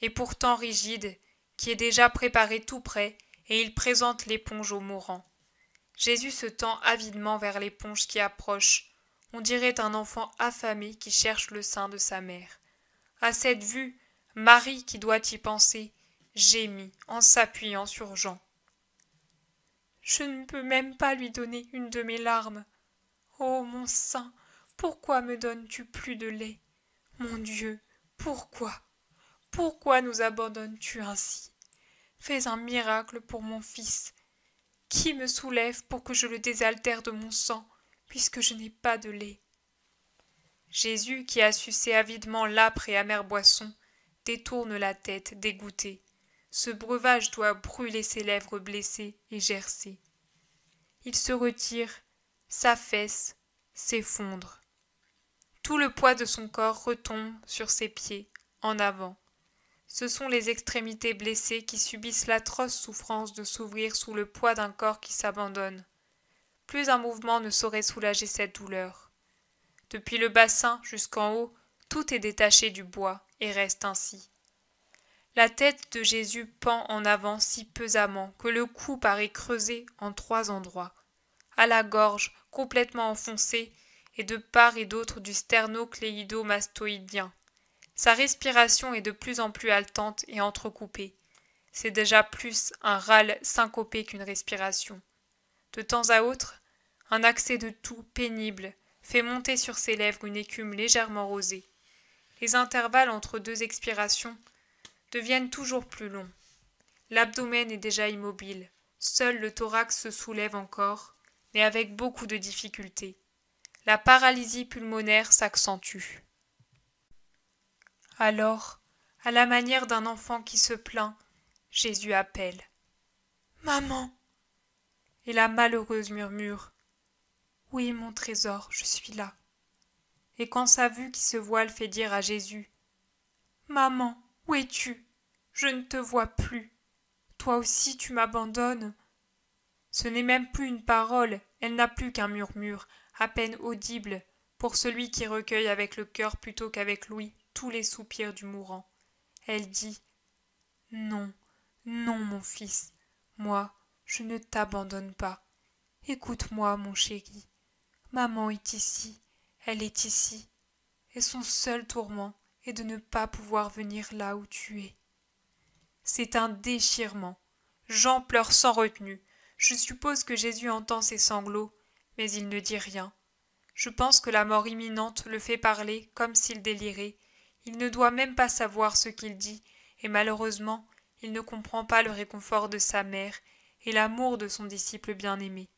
et pourtant rigide, qui est déjà préparé tout près, et il présente l'éponge au mourant. Jésus se tend avidement vers l'éponge qui approche. On dirait un enfant affamé qui cherche le sein de sa mère. À cette vue, Marie, qui doit y penser, gémit en s'appuyant sur Jean. Je ne peux même pas lui donner une de mes larmes. oh, mon sein, pourquoi me donnes-tu plus de lait Mon Dieu, pourquoi Pourquoi nous abandonnes-tu ainsi Fais un miracle pour mon fils, qui me soulève pour que je le désaltère de mon sang, puisque je n'ai pas de lait Jésus, qui a sucé avidement l'âpre et amère boisson, détourne la tête dégoûté. Ce breuvage doit brûler ses lèvres blessées et gercées. Il se retire, s'affaisse, s'effondre. Tout le poids de son corps retombe sur ses pieds, en avant. Ce sont les extrémités blessées qui subissent l'atroce souffrance de s'ouvrir sous le poids d'un corps qui s'abandonne. Plus un mouvement ne saurait soulager cette douleur. Depuis le bassin jusqu'en haut, tout est détaché du bois et reste ainsi. La tête de Jésus pend en avant si pesamment que le cou paraît creusé en trois endroits. À la gorge, complètement enfoncée, et de part et d'autre du sternocléido-mastoïdien, sa respiration est de plus en plus haletante et entrecoupée. C'est déjà plus un râle syncopé qu'une respiration. De temps à autre, un accès de toux pénible fait monter sur ses lèvres une écume légèrement rosée. Les intervalles entre deux expirations deviennent toujours plus longs. L'abdomen est déjà immobile. Seul le thorax se soulève encore, mais avec beaucoup de difficulté. La paralysie pulmonaire s'accentue. Alors, à la manière d'un enfant qui se plaint, Jésus appelle. Maman. Et la malheureuse murmure. Oui, mon trésor, je suis là. Et quand sa vue qui se voile fait dire à Jésus. Maman, où es-tu Je ne te vois plus. Toi aussi tu m'abandonnes. Ce n'est même plus une parole, elle n'a plus qu'un murmure, à peine audible, pour celui qui recueille avec le cœur plutôt qu'avec l'ouïe tous les soupirs du mourant. Elle dit Non, non, mon fils, moi, je ne t'abandonne pas. Écoute-moi, mon chéri. Maman est ici, elle est ici, et son seul tourment est de ne pas pouvoir venir là où tu es. C'est un déchirement. Jean pleure sans retenue. Je suppose que Jésus entend ses sanglots, mais il ne dit rien. Je pense que la mort imminente le fait parler comme s'il délirait, il ne doit même pas savoir ce qu'il dit et malheureusement il ne comprend pas le réconfort de sa mère et l'amour de son disciple bien-aimé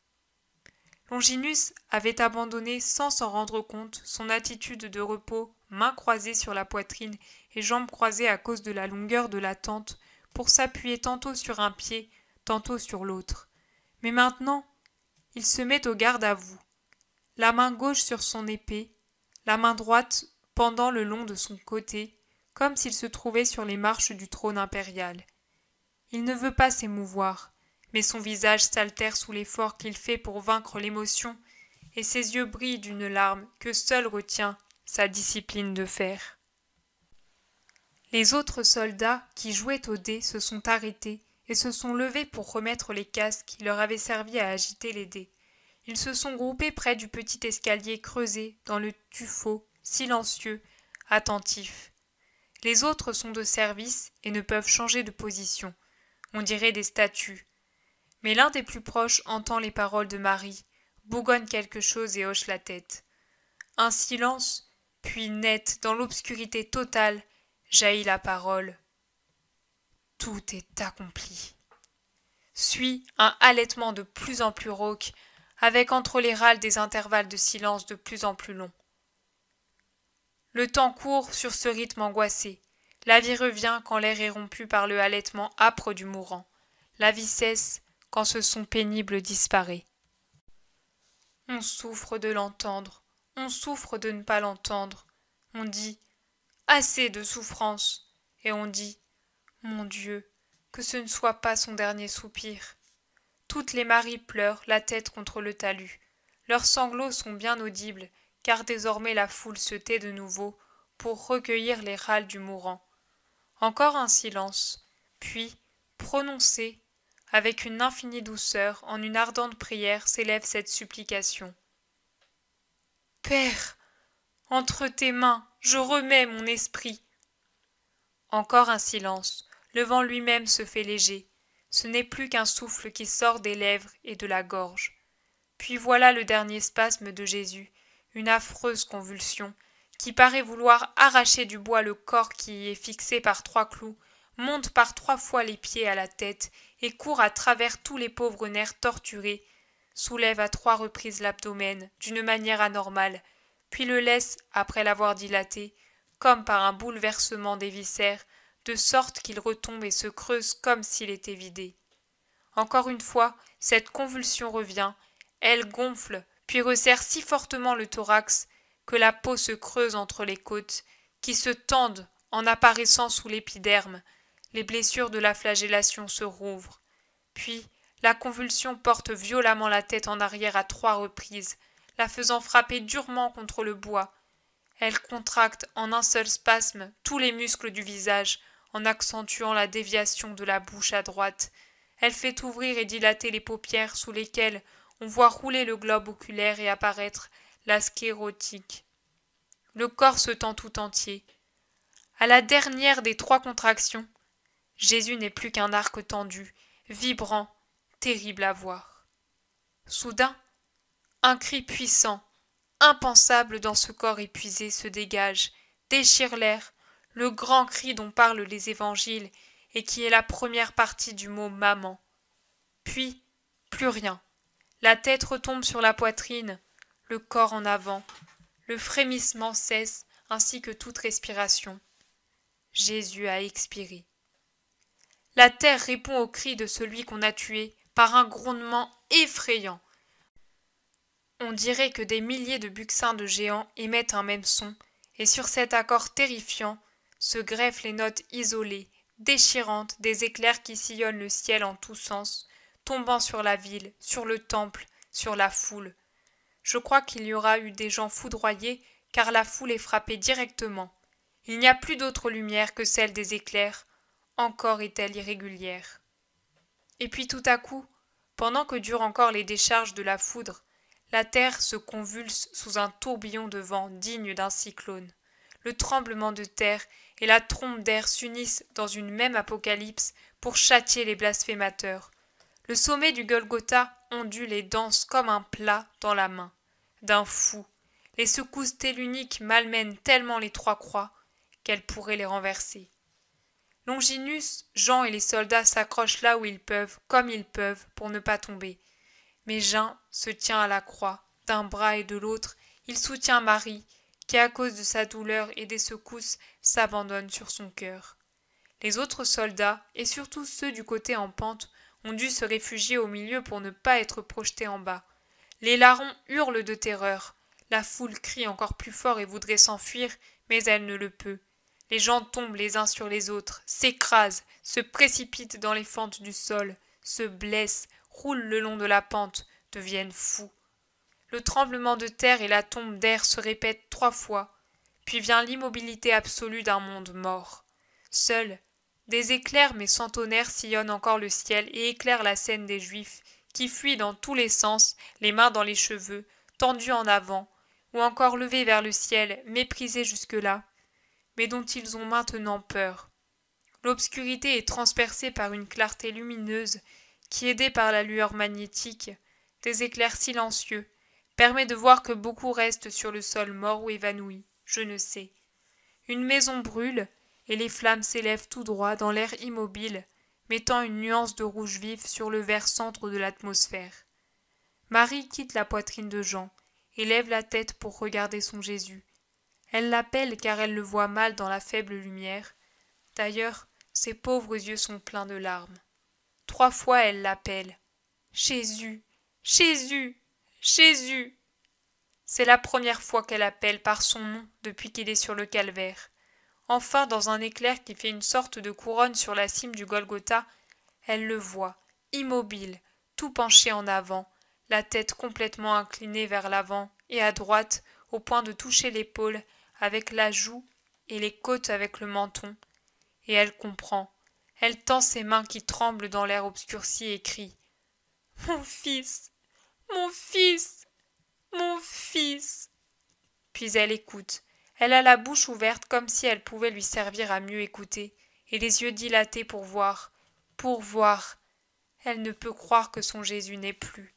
longinus avait abandonné sans s'en rendre compte son attitude de repos mains croisées sur la poitrine et jambes croisées à cause de la longueur de la tente pour s'appuyer tantôt sur un pied tantôt sur l'autre mais maintenant il se met au garde à vous la main gauche sur son épée la main droite pendant le long de son côté, comme s'il se trouvait sur les marches du trône impérial. Il ne veut pas s'émouvoir, mais son visage s'altère sous l'effort qu'il fait pour vaincre l'émotion, et ses yeux brillent d'une larme que seul retient sa discipline de fer. Les autres soldats qui jouaient au dé se sont arrêtés et se sont levés pour remettre les casques qui leur avaient servi à agiter les dés. Ils se sont groupés près du petit escalier creusé dans le tuffeau silencieux, attentifs. Les autres sont de service et ne peuvent changer de position. On dirait des statues. Mais l'un des plus proches entend les paroles de Marie, bougonne quelque chose et hoche la tête. Un silence, puis net, dans l'obscurité totale, jaillit la parole. Tout est accompli. Suit un halètement de plus en plus rauque, avec entre les râles des intervalles de silence de plus en plus longs. Le temps court sur ce rythme angoissé. La vie revient quand l'air est rompu par le halètement âpre du mourant. La vie cesse quand ce son pénible disparaît. On souffre de l'entendre, on souffre de ne pas l'entendre. On dit assez de souffrance, et on dit mon Dieu, que ce ne soit pas son dernier soupir. Toutes les maries pleurent, la tête contre le talus. Leurs sanglots sont bien audibles, car désormais la foule se tait de nouveau pour recueillir les râles du mourant. Encore un silence, puis, prononcé, avec une infinie douceur, en une ardente prière s'élève cette supplication. Père, entre tes mains, je remets mon esprit. Encore un silence, le vent lui-même se fait léger, ce n'est plus qu'un souffle qui sort des lèvres et de la gorge. Puis voilà le dernier spasme de Jésus, une affreuse convulsion, qui paraît vouloir arracher du bois le corps qui y est fixé par trois clous, monte par trois fois les pieds à la tête et court à travers tous les pauvres nerfs torturés, soulève à trois reprises l'abdomen d'une manière anormale, puis le laisse, après l'avoir dilaté, comme par un bouleversement des viscères, de sorte qu'il retombe et se creuse comme s'il était vidé. Encore une fois, cette convulsion revient, elle gonfle, puis resserre si fortement le thorax que la peau se creuse entre les côtes, qui se tendent en apparaissant sous l'épiderme, les blessures de la flagellation se rouvrent. Puis, la convulsion porte violemment la tête en arrière à trois reprises, la faisant frapper durement contre le bois. Elle contracte en un seul spasme tous les muscles du visage, en accentuant la déviation de la bouche à droite. Elle fait ouvrir et dilater les paupières sous lesquelles on voit rouler le globe oculaire et apparaître la sclérotique. Le corps se tend tout entier. À la dernière des trois contractions, Jésus n'est plus qu'un arc tendu, vibrant, terrible à voir. Soudain, un cri puissant, impensable dans ce corps épuisé se dégage, déchire l'air, le grand cri dont parlent les évangiles et qui est la première partie du mot maman. Puis, plus rien. La tête retombe sur la poitrine, le corps en avant. Le frémissement cesse ainsi que toute respiration. Jésus a expiré. La terre répond au cri de celui qu'on a tué par un grondement effrayant. On dirait que des milliers de buccins de géants émettent un même son, et sur cet accord terrifiant se greffent les notes isolées, déchirantes des éclairs qui sillonnent le ciel en tous sens, tombant sur la ville, sur le temple, sur la foule. Je crois qu'il y aura eu des gens foudroyés, car la foule est frappée directement. Il n'y a plus d'autre lumière que celle des éclairs, encore est-elle irrégulière. Et puis tout à coup, pendant que durent encore les décharges de la foudre, la terre se convulse sous un tourbillon de vent digne d'un cyclone. Le tremblement de terre et la trompe d'air s'unissent dans une même apocalypse pour châtier les blasphémateurs, le sommet du Golgotha ondule et danse comme un plat dans la main d'un fou. Les secousses telluniques malmènent tellement les trois croix qu'elles pourraient les renverser. Longinus, Jean et les soldats s'accrochent là où ils peuvent, comme ils peuvent, pour ne pas tomber. Mais Jean se tient à la croix, d'un bras et de l'autre, il soutient Marie, qui à cause de sa douleur et des secousses s'abandonne sur son cœur. Les autres soldats, et surtout ceux du côté en pente, ont dû se réfugier au milieu pour ne pas être projetés en bas. Les larrons hurlent de terreur. La foule crie encore plus fort et voudrait s'enfuir, mais elle ne le peut. Les gens tombent les uns sur les autres, s'écrasent, se précipitent dans les fentes du sol, se blessent, roulent le long de la pente, deviennent fous. Le tremblement de terre et la tombe d'air se répètent trois fois, puis vient l'immobilité absolue d'un monde mort. Seul, des éclairs mais sans tonnerre sillonnent encore le ciel et éclairent la scène des Juifs, qui fuient dans tous les sens, les mains dans les cheveux, tendus en avant, ou encore levés vers le ciel, méprisés jusque-là, mais dont ils ont maintenant peur. L'obscurité est transpercée par une clarté lumineuse qui, aidée par la lueur magnétique, des éclairs silencieux, permet de voir que beaucoup restent sur le sol mort ou évanoui, je ne sais. Une maison brûle, et les flammes s'élèvent tout droit dans l'air immobile, mettant une nuance de rouge vif sur le vert centre de l'atmosphère. Marie quitte la poitrine de Jean et lève la tête pour regarder son Jésus. Elle l'appelle car elle le voit mal dans la faible lumière. D'ailleurs, ses pauvres yeux sont pleins de larmes. Trois fois elle l'appelle. Jésus. Jésus. Jésus. C'est la première fois qu'elle appelle par son nom depuis qu'il est sur le calvaire. Enfin, dans un éclair qui fait une sorte de couronne sur la cime du Golgotha, elle le voit, immobile, tout penché en avant, la tête complètement inclinée vers l'avant et à droite, au point de toucher l'épaule, avec la joue et les côtes avec le menton. Et elle comprend. Elle tend ses mains qui tremblent dans l'air obscurci et crie Mon fils Mon fils Mon fils Puis elle écoute, elle a la bouche ouverte comme si elle pouvait lui servir à mieux écouter, et les yeux dilatés pour voir, pour voir. Elle ne peut croire que son Jésus n'est plus.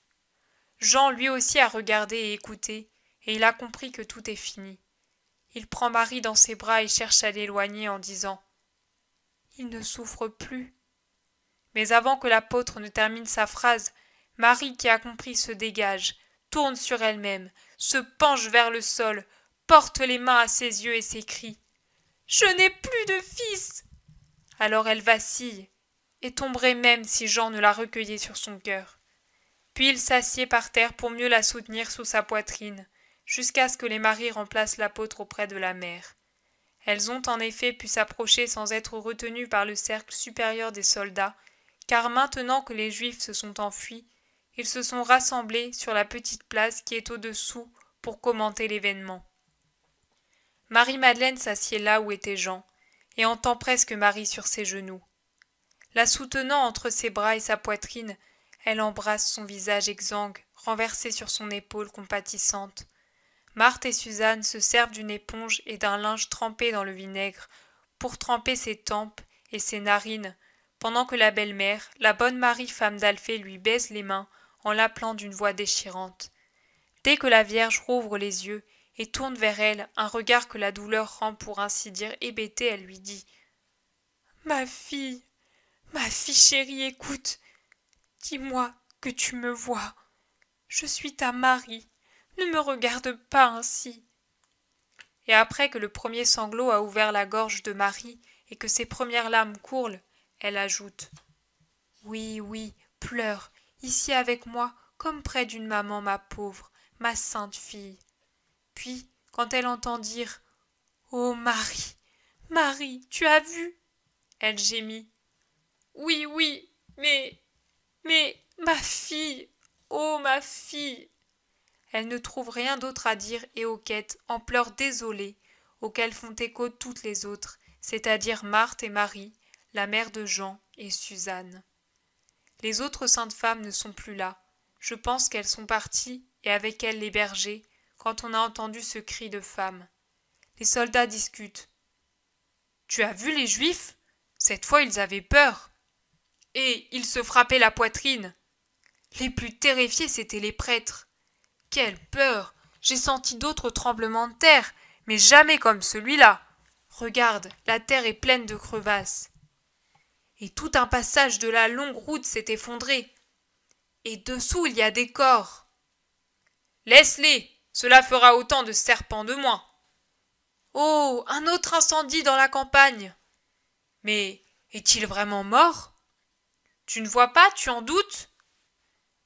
Jean lui aussi a regardé et écouté, et il a compris que tout est fini. Il prend Marie dans ses bras et cherche à l'éloigner en disant Il ne souffre plus. Mais avant que l'apôtre ne termine sa phrase, Marie qui a compris se dégage, tourne sur elle-même, se penche vers le sol, porte les mains à ses yeux et s'écrie Je n'ai plus de fils Alors elle vacille et tomberait même si Jean ne la recueillait sur son cœur. Puis il s'assied par terre pour mieux la soutenir sous sa poitrine, jusqu'à ce que les maris remplacent l'apôtre auprès de la mère. Elles ont en effet pu s'approcher sans être retenues par le cercle supérieur des soldats, car maintenant que les Juifs se sont enfuis, ils se sont rassemblés sur la petite place qui est au-dessous pour commenter l'événement. Marie-Madeleine s'assied là où était Jean, et entend presque Marie sur ses genoux. La soutenant entre ses bras et sa poitrine, elle embrasse son visage exsangue, renversé sur son épaule compatissante. Marthe et Suzanne se servent d'une éponge et d'un linge trempé dans le vinaigre pour tremper ses tempes et ses narines, pendant que la belle-mère, la bonne Marie femme d'Alphée lui baise les mains en l'appelant d'une voix déchirante. Dès que la Vierge rouvre les yeux, et tourne vers elle un regard que la douleur rend pour ainsi dire hébété, elle lui dit Ma fille, ma fille chérie, écoute, dis-moi que tu me vois. Je suis ta Marie, ne me regarde pas ainsi. Et après que le premier sanglot a ouvert la gorge de Marie et que ses premières larmes courlent, elle ajoute Oui, oui, pleure, ici avec moi, comme près d'une maman, ma pauvre, ma sainte fille. Puis, quand elle entend dire Oh Marie, Marie, tu as vu Elle gémit. Oui, oui, mais. Mais. Ma fille Oh ma fille Elle ne trouve rien d'autre à dire et Oquette, en pleurs désolées, auxquelles font écho toutes les autres, c'est-à-dire Marthe et Marie, la mère de Jean et Suzanne. Les autres saintes femmes ne sont plus là. Je pense qu'elles sont parties, et avec elles les bergers, quand on a entendu ce cri de femme. Les soldats discutent. Tu as vu les Juifs Cette fois ils avaient peur. Et ils se frappaient la poitrine. Les plus terrifiés c'étaient les prêtres. Quelle peur. J'ai senti d'autres tremblements de terre, mais jamais comme celui-là. Regarde, la terre est pleine de crevasses. Et tout un passage de la longue route s'est effondré. Et dessous il y a des corps. Laisse-les, cela fera autant de serpents de moins. Oh. Un autre incendie dans la campagne. Mais est il vraiment mort? Tu ne vois pas, tu en doutes?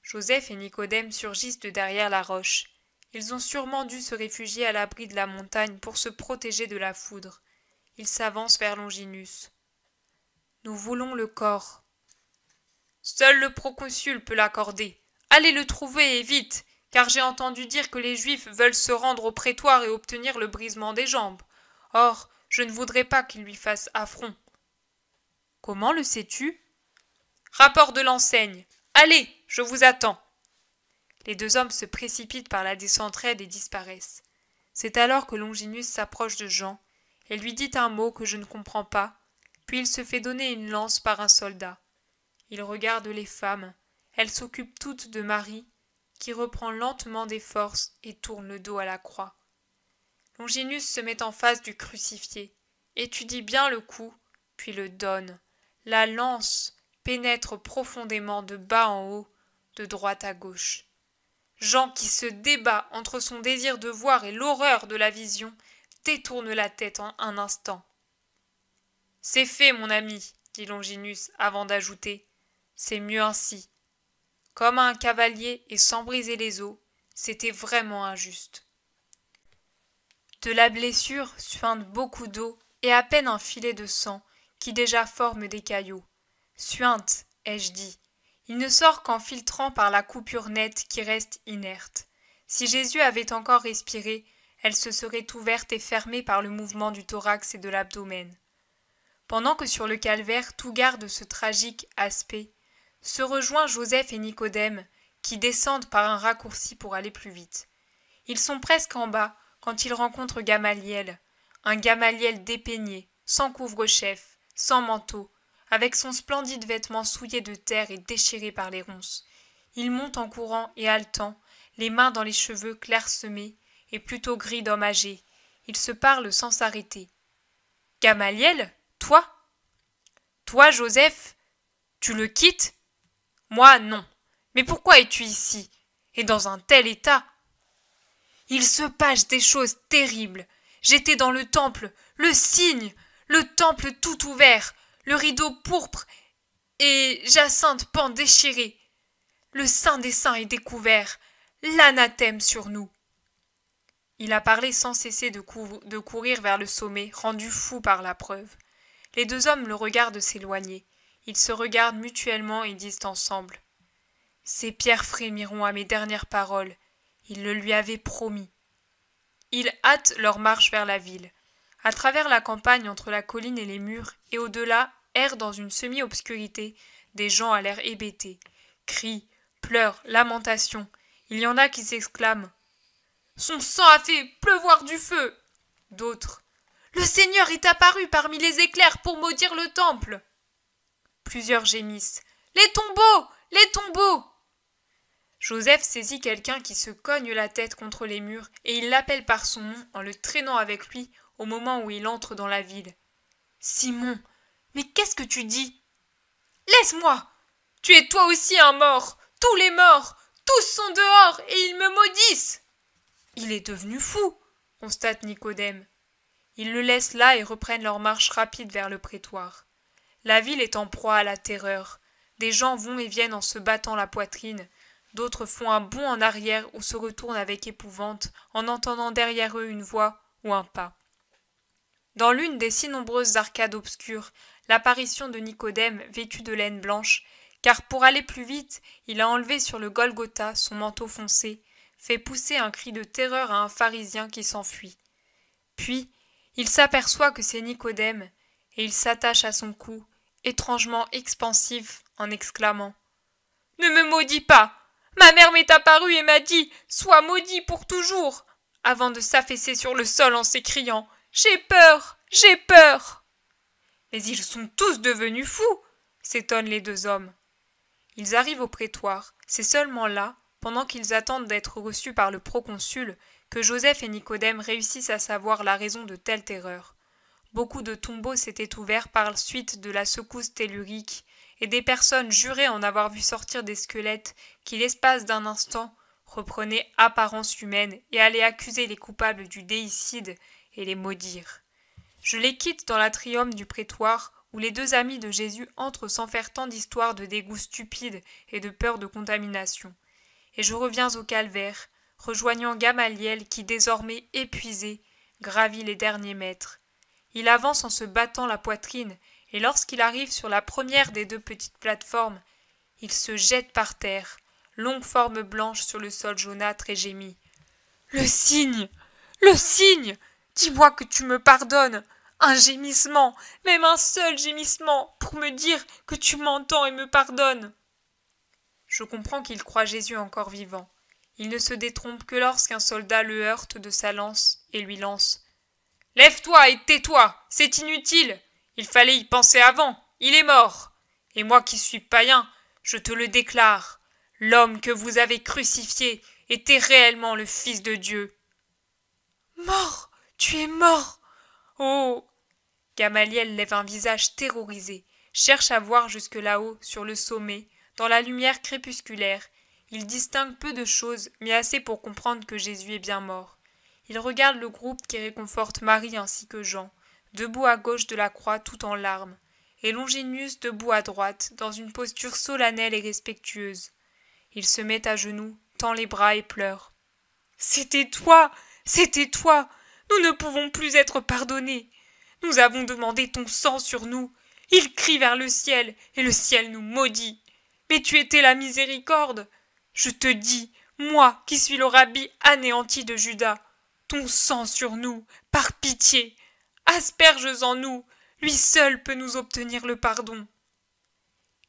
Joseph et Nicodème surgissent de derrière la roche. Ils ont sûrement dû se réfugier à l'abri de la montagne pour se protéger de la foudre. Ils s'avancent vers Longinus. Nous voulons le corps. Seul le proconsul peut l'accorder. Allez le trouver et vite car j'ai entendu dire que les Juifs veulent se rendre au prétoire et obtenir le brisement des jambes. Or, je ne voudrais pas qu'ils lui fassent affront. Comment le sais-tu Rapport de l'enseigne. Allez, je vous attends. Les deux hommes se précipitent par la descente raide et disparaissent. C'est alors que Longinus s'approche de Jean et lui dit un mot que je ne comprends pas, puis il se fait donner une lance par un soldat. Il regarde les femmes. Elles s'occupent toutes de Marie qui reprend lentement des forces et tourne le dos à la croix. Longinus se met en face du crucifié, étudie bien le coup, puis le donne. La lance pénètre profondément de bas en haut, de droite à gauche. Jean, qui se débat entre son désir de voir et l'horreur de la vision, détourne la tête en un instant. C'est fait, mon ami, dit Longinus, avant d'ajouter. C'est mieux ainsi comme à un cavalier et sans briser les os, c'était vraiment injuste. De la blessure suinte beaucoup d'eau et à peine un filet de sang qui déjà forme des caillots. Suinte, ai-je dit. Il ne sort qu'en filtrant par la coupure nette qui reste inerte. Si Jésus avait encore respiré, elle se serait ouverte et fermée par le mouvement du thorax et de l'abdomen. Pendant que sur le calvaire tout garde ce tragique aspect, se rejoint Joseph et Nicodème, qui descendent par un raccourci pour aller plus vite. Ils sont presque en bas quand ils rencontrent Gamaliel, un Gamaliel dépeigné, sans couvre-chef, sans manteau, avec son splendide vêtement souillé de terre et déchiré par les ronces. Il monte en courant et haletant, les mains dans les cheveux clairsemés et plutôt gris d'homme âgé. Il se parle sans s'arrêter. Gamaliel Toi Toi, Joseph Tu le quittes moi, non. Mais pourquoi es-tu ici Et dans un tel état Il se passe des choses terribles. J'étais dans le temple, le cygne, le temple tout ouvert, le rideau pourpre et Jacinthe pan déchiré. Le saint des saints est découvert, l'anathème sur nous. Il a parlé sans cesser de courir vers le sommet, rendu fou par la preuve. Les deux hommes le regardent s'éloigner. Ils se regardent mutuellement et disent ensemble Ces pierres frémiront à mes dernières paroles. Ils le lui avaient promis. Ils hâtent leur marche vers la ville. À travers la campagne, entre la colline et les murs, et au-delà, errent dans une semi-obscurité des gens à l'air hébété. Cris, pleurs, lamentations. Il y en a qui s'exclament Son sang a fait pleuvoir du feu D'autres Le Seigneur est apparu parmi les éclairs pour maudire le temple Plusieurs gémissent. Les tombeaux. Les tombeaux. Joseph saisit quelqu'un qui se cogne la tête contre les murs et il l'appelle par son nom en le traînant avec lui au moment où il entre dans la ville. Simon. Mais qu'est-ce que tu dis? Laisse-moi. Tu es toi aussi un mort. Tous les morts. Tous sont dehors et ils me maudissent. Il est devenu fou, constate Nicodème. Ils le laissent là et reprennent leur marche rapide vers le prétoire. La ville est en proie à la terreur. Des gens vont et viennent en se battant la poitrine. D'autres font un bond en arrière ou se retournent avec épouvante en entendant derrière eux une voix ou un pas. Dans l'une des si nombreuses arcades obscures, l'apparition de Nicodème vêtu de laine blanche, car pour aller plus vite, il a enlevé sur le Golgotha son manteau foncé, fait pousser un cri de terreur à un pharisien qui s'enfuit. Puis, il s'aperçoit que c'est Nicodème, et il s'attache à son cou, étrangement expansive, en exclamant Ne me maudis pas Ma mère m'est apparue et m'a dit Sois maudit pour toujours avant de s'affaisser sur le sol en s'écriant J'ai peur J'ai peur Mais ils sont tous devenus fous s'étonnent les deux hommes. Ils arrivent au prétoire. C'est seulement là, pendant qu'ils attendent d'être reçus par le proconsul, que Joseph et Nicodème réussissent à savoir la raison de telle terreur. Beaucoup de tombeaux s'étaient ouverts par la suite de la secousse tellurique, et des personnes juraient en avoir vu sortir des squelettes qui, l'espace d'un instant, reprenaient apparence humaine et allaient accuser les coupables du déicide et les maudire. Je les quitte dans l'atrium du prétoire où les deux amis de Jésus entrent sans faire tant d'histoires de dégoût stupide et de peur de contamination. Et je reviens au calvaire, rejoignant Gamaliel qui, désormais épuisé, gravit les derniers mètres, il avance en se battant la poitrine, et lorsqu'il arrive sur la première des deux petites plateformes, il se jette par terre, longue forme blanche sur le sol jaunâtre et gémit. Le signe Le signe Dis-moi que tu me pardonnes. Un gémissement, même un seul gémissement, pour me dire que tu m'entends et me pardonnes. Je comprends qu'il croit Jésus encore vivant. Il ne se détrompe que lorsqu'un soldat le heurte de sa lance et lui lance Lève-toi et tais-toi, c'est inutile. Il fallait y penser avant. Il est mort. Et moi qui suis païen, je te le déclare. L'homme que vous avez crucifié était réellement le Fils de Dieu. Mort. Tu es mort. Oh. Gamaliel lève un visage terrorisé, cherche à voir jusque là-haut, sur le sommet, dans la lumière crépusculaire. Il distingue peu de choses, mais assez pour comprendre que Jésus est bien mort. Il regarde le groupe qui réconforte Marie ainsi que Jean, debout à gauche de la croix tout en larmes, et Longinus debout à droite, dans une posture solennelle et respectueuse. Il se met à genoux, tend les bras et pleure. C'était toi. C'était toi. Nous ne pouvons plus être pardonnés. Nous avons demandé ton sang sur nous. Il crie vers le ciel, et le ciel nous maudit. Mais tu étais la miséricorde. Je te dis, moi qui suis le rabbi anéanti de Judas !» Ton sang sur nous, par pitié, asperges en nous, lui seul peut nous obtenir le pardon.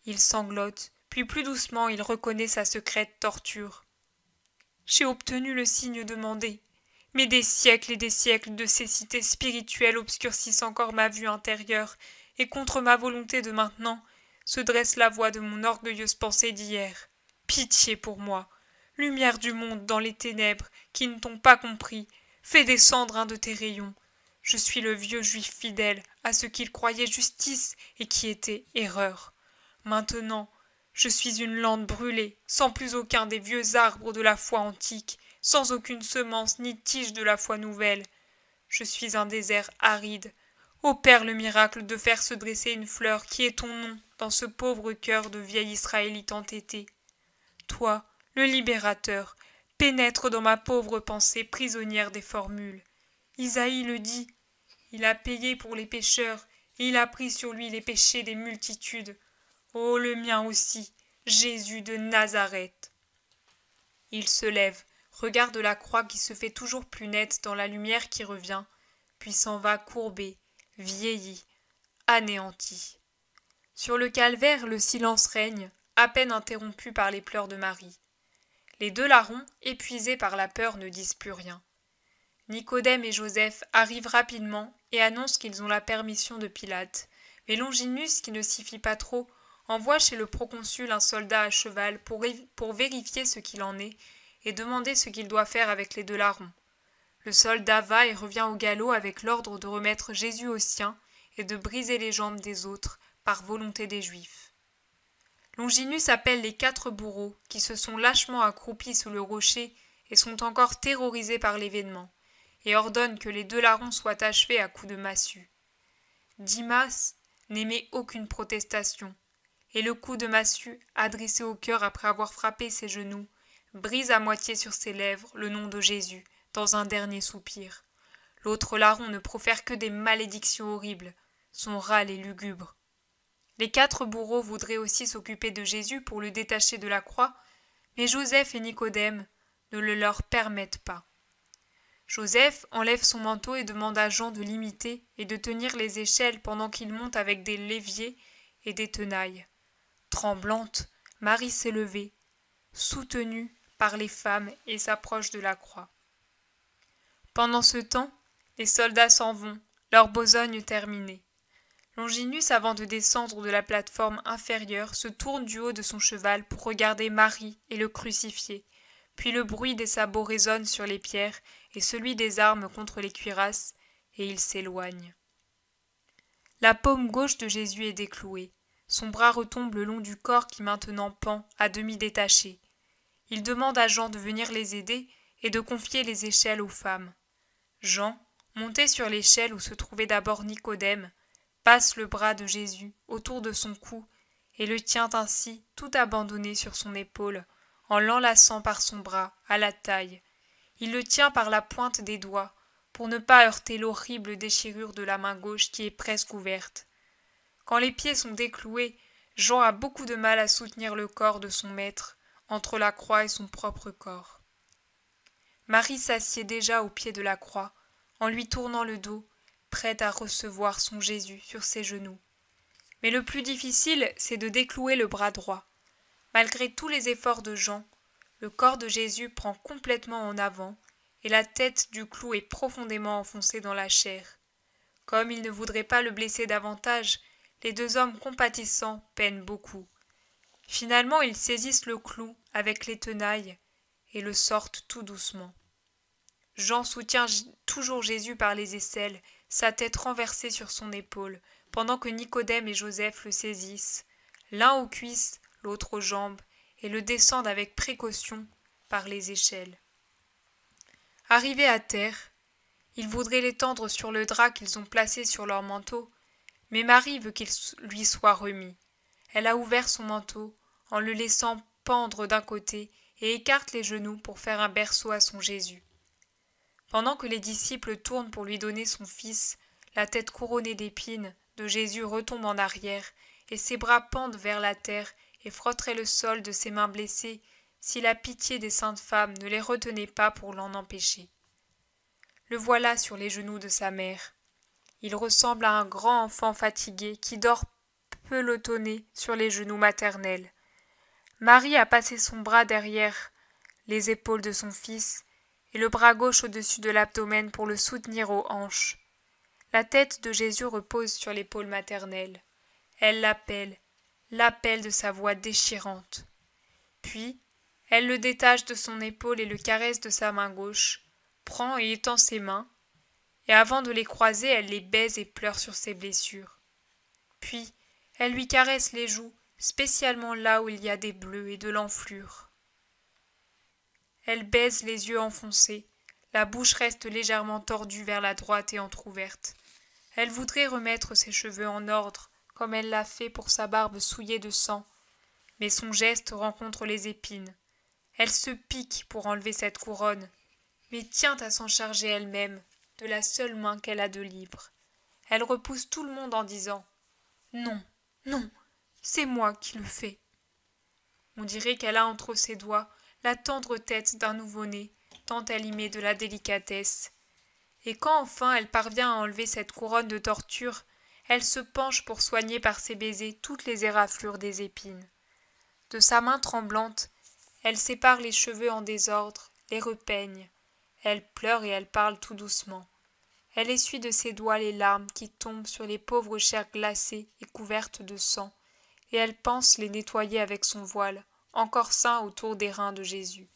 Il sanglote, puis plus doucement il reconnaît sa secrète torture. J'ai obtenu le signe demandé, mais des siècles et des siècles de cécité spirituelle obscurcissent encore ma vue intérieure, et contre ma volonté de maintenant se dresse la voix de mon orgueilleuse pensée d'hier. Pitié pour moi, lumière du monde dans les ténèbres qui ne t'ont pas compris, Fais descendre un de tes rayons. Je suis le vieux juif fidèle à ce qu'il croyait justice et qui était erreur. Maintenant, je suis une lande brûlée, sans plus aucun des vieux arbres de la foi antique, sans aucune semence ni tige de la foi nouvelle. Je suis un désert aride. Père, le miracle de faire se dresser une fleur qui est ton nom dans ce pauvre cœur de vieil israélite entêté. Toi, le libérateur, pénètre dans ma pauvre pensée prisonnière des formules. Isaïe le dit. Il a payé pour les pécheurs, et il a pris sur lui les péchés des multitudes. Oh, le mien aussi, Jésus de Nazareth. Il se lève, regarde la croix qui se fait toujours plus nette dans la lumière qui revient, puis s'en va courbé, vieilli, anéanti. Sur le calvaire, le silence règne, à peine interrompu par les pleurs de Marie. Les deux larrons, épuisés par la peur, ne disent plus rien. Nicodème et Joseph arrivent rapidement et annoncent qu'ils ont la permission de Pilate. Mais Longinus, qui ne s'y fit pas trop, envoie chez le proconsul un soldat à cheval pour, pour vérifier ce qu'il en est et demander ce qu'il doit faire avec les deux larrons. Le soldat va et revient au galop avec l'ordre de remettre Jésus au sien et de briser les jambes des autres par volonté des Juifs. Longinus appelle les quatre bourreaux, qui se sont lâchement accroupis sous le rocher et sont encore terrorisés par l'événement, et ordonne que les deux larrons soient achevés à coups de massue. Dimas n'émet aucune protestation, et le coup de massue, adressé au cœur après avoir frappé ses genoux, brise à moitié sur ses lèvres le nom de Jésus, dans un dernier soupir. L'autre larron ne profère que des malédictions horribles. Son râle est lugubre. Les quatre bourreaux voudraient aussi s'occuper de Jésus pour le détacher de la croix, mais Joseph et Nicodème ne le leur permettent pas. Joseph enlève son manteau et demande à Jean de l'imiter et de tenir les échelles pendant qu'il monte avec des léviers et des tenailles. Tremblante, Marie s'est levée, soutenue par les femmes et s'approche de la croix. Pendant ce temps, les soldats s'en vont, leur besogne terminée. Longinus, avant de descendre de la plateforme inférieure, se tourne du haut de son cheval pour regarder Marie et le crucifier. Puis le bruit des sabots résonne sur les pierres et celui des armes contre les cuirasses, et il s'éloigne. La paume gauche de Jésus est déclouée. Son bras retombe le long du corps qui maintenant pend, à demi détaché. Il demande à Jean de venir les aider et de confier les échelles aux femmes. Jean, monté sur l'échelle où se trouvait d'abord Nicodème, passe le bras de Jésus autour de son cou et le tient ainsi tout abandonné sur son épaule, en l'enlaçant par son bras à la taille. Il le tient par la pointe des doigts pour ne pas heurter l'horrible déchirure de la main gauche qui est presque ouverte. Quand les pieds sont décloués, Jean a beaucoup de mal à soutenir le corps de son maître entre la croix et son propre corps. Marie s'assied déjà au pied de la croix, en lui tournant le dos, à recevoir son Jésus sur ses genoux. Mais le plus difficile, c'est de déclouer le bras droit. Malgré tous les efforts de Jean, le corps de Jésus prend complètement en avant et la tête du clou est profondément enfoncée dans la chair. Comme il ne voudrait pas le blesser davantage, les deux hommes compatissants peinent beaucoup. Finalement, ils saisissent le clou avec les tenailles et le sortent tout doucement. Jean soutient toujours Jésus par les aisselles sa tête renversée sur son épaule, pendant que Nicodème et Joseph le saisissent, l'un aux cuisses, l'autre aux jambes, et le descendent avec précaution par les échelles. Arrivés à terre, ils voudraient l'étendre sur le drap qu'ils ont placé sur leur manteau, mais Marie veut qu'il lui soit remis. Elle a ouvert son manteau en le laissant pendre d'un côté et écarte les genoux pour faire un berceau à son Jésus. Pendant que les disciples tournent pour lui donner son fils, la tête couronnée d'épines de Jésus retombe en arrière, et ses bras pendent vers la terre et frotteraient le sol de ses mains blessées si la pitié des saintes femmes ne les retenait pas pour l'en empêcher. Le voilà sur les genoux de sa mère. Il ressemble à un grand enfant fatigué qui dort pelotonné sur les genoux maternels. Marie a passé son bras derrière les épaules de son fils le bras gauche au-dessus de l'abdomen pour le soutenir aux hanches. La tête de Jésus repose sur l'épaule maternelle. Elle l'appelle, l'appelle de sa voix déchirante. Puis, elle le détache de son épaule et le caresse de sa main gauche, prend et étend ses mains, et avant de les croiser, elle les baise et pleure sur ses blessures. Puis, elle lui caresse les joues, spécialement là où il y a des bleus et de l'enflure. Elle baise les yeux enfoncés. La bouche reste légèrement tordue vers la droite et entr'ouverte. Elle voudrait remettre ses cheveux en ordre, comme elle l'a fait pour sa barbe souillée de sang. Mais son geste rencontre les épines. Elle se pique pour enlever cette couronne, mais tient à s'en charger elle-même, de la seule main qu'elle a de libre. Elle repousse tout le monde en disant Non, non, c'est moi qui le fais. On dirait qu'elle a entre ses doigts la tendre tête d'un nouveau-né, tant elle y met de la délicatesse. Et quand enfin elle parvient à enlever cette couronne de torture, elle se penche pour soigner par ses baisers toutes les éraflures des épines. De sa main tremblante, elle sépare les cheveux en désordre, les repeigne. Elle pleure et elle parle tout doucement. Elle essuie de ses doigts les larmes qui tombent sur les pauvres chairs glacées et couvertes de sang, et elle pense les nettoyer avec son voile encore sain autour des reins de Jésus.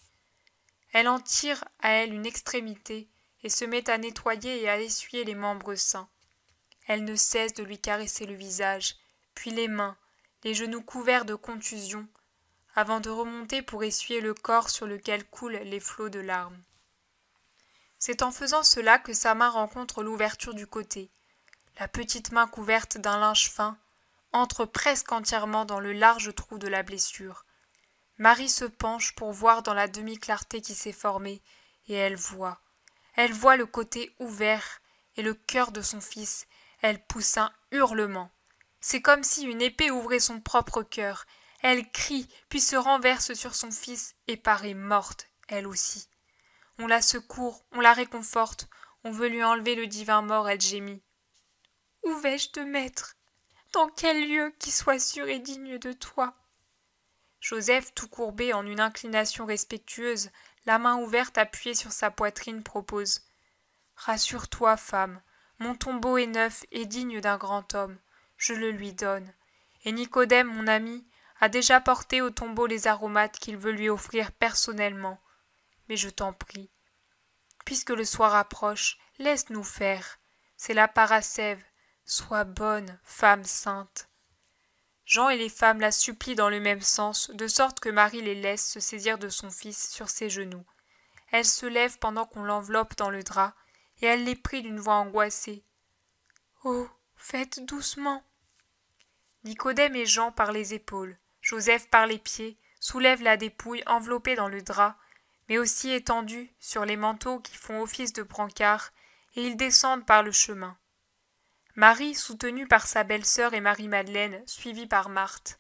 Elle en tire à elle une extrémité et se met à nettoyer et à essuyer les membres saints. Elle ne cesse de lui caresser le visage, puis les mains, les genoux couverts de contusions, avant de remonter pour essuyer le corps sur lequel coulent les flots de larmes. C'est en faisant cela que sa main rencontre l'ouverture du côté. La petite main couverte d'un linge fin entre presque entièrement dans le large trou de la blessure, Marie se penche pour voir dans la demi-clarté qui s'est formée, et elle voit. Elle voit le côté ouvert et le cœur de son fils. Elle pousse un hurlement. C'est comme si une épée ouvrait son propre cœur. Elle crie, puis se renverse sur son fils et paraît morte, elle aussi. On la secourt, on la réconforte, on veut lui enlever le divin mort, elle gémit. Où vais-je te mettre Dans quel lieu qui soit sûr et digne de toi Joseph, tout courbé en une inclination respectueuse, la main ouverte appuyée sur sa poitrine, propose Rassure-toi, femme, mon tombeau est neuf et digne d'un grand homme. Je le lui donne. Et Nicodème, mon ami, a déjà porté au tombeau les aromates qu'il veut lui offrir personnellement. Mais je t'en prie, puisque le soir approche, laisse-nous faire. C'est la parasève. Sois bonne, femme sainte. Jean et les femmes la supplient dans le même sens, de sorte que Marie les laisse se saisir de son fils sur ses genoux. Elle se lève pendant qu'on l'enveloppe dans le drap, et elle les prie d'une voix angoissée. Oh. Faites doucement. Nicodème et Jean par les épaules, Joseph par les pieds, soulèvent la dépouille enveloppée dans le drap, mais aussi étendue sur les manteaux qui font office de brancard, et ils descendent par le chemin. Marie, soutenue par sa belle-sœur et Marie-Madeleine, suivie par Marthe.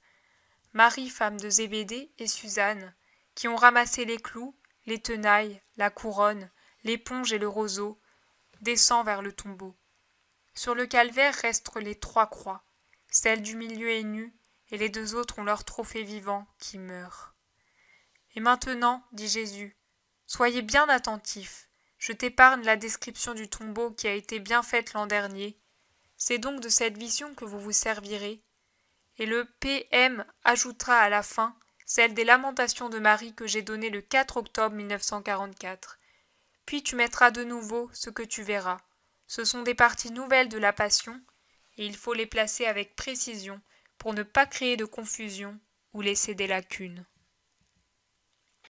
Marie, femme de Zébédée, et Suzanne, qui ont ramassé les clous, les tenailles, la couronne, l'éponge et le roseau, descend vers le tombeau. Sur le calvaire restent les trois croix. Celle du milieu est nue, et les deux autres ont leur trophée vivant qui meurt. Et maintenant, dit Jésus, soyez bien attentifs. Je t'épargne la description du tombeau qui a été bien faite l'an dernier, c'est donc de cette vision que vous vous servirez. Et le PM ajoutera à la fin celle des lamentations de Marie que j'ai donnée le 4 octobre 1944. Puis tu mettras de nouveau ce que tu verras. Ce sont des parties nouvelles de la Passion, et il faut les placer avec précision pour ne pas créer de confusion ou laisser des lacunes.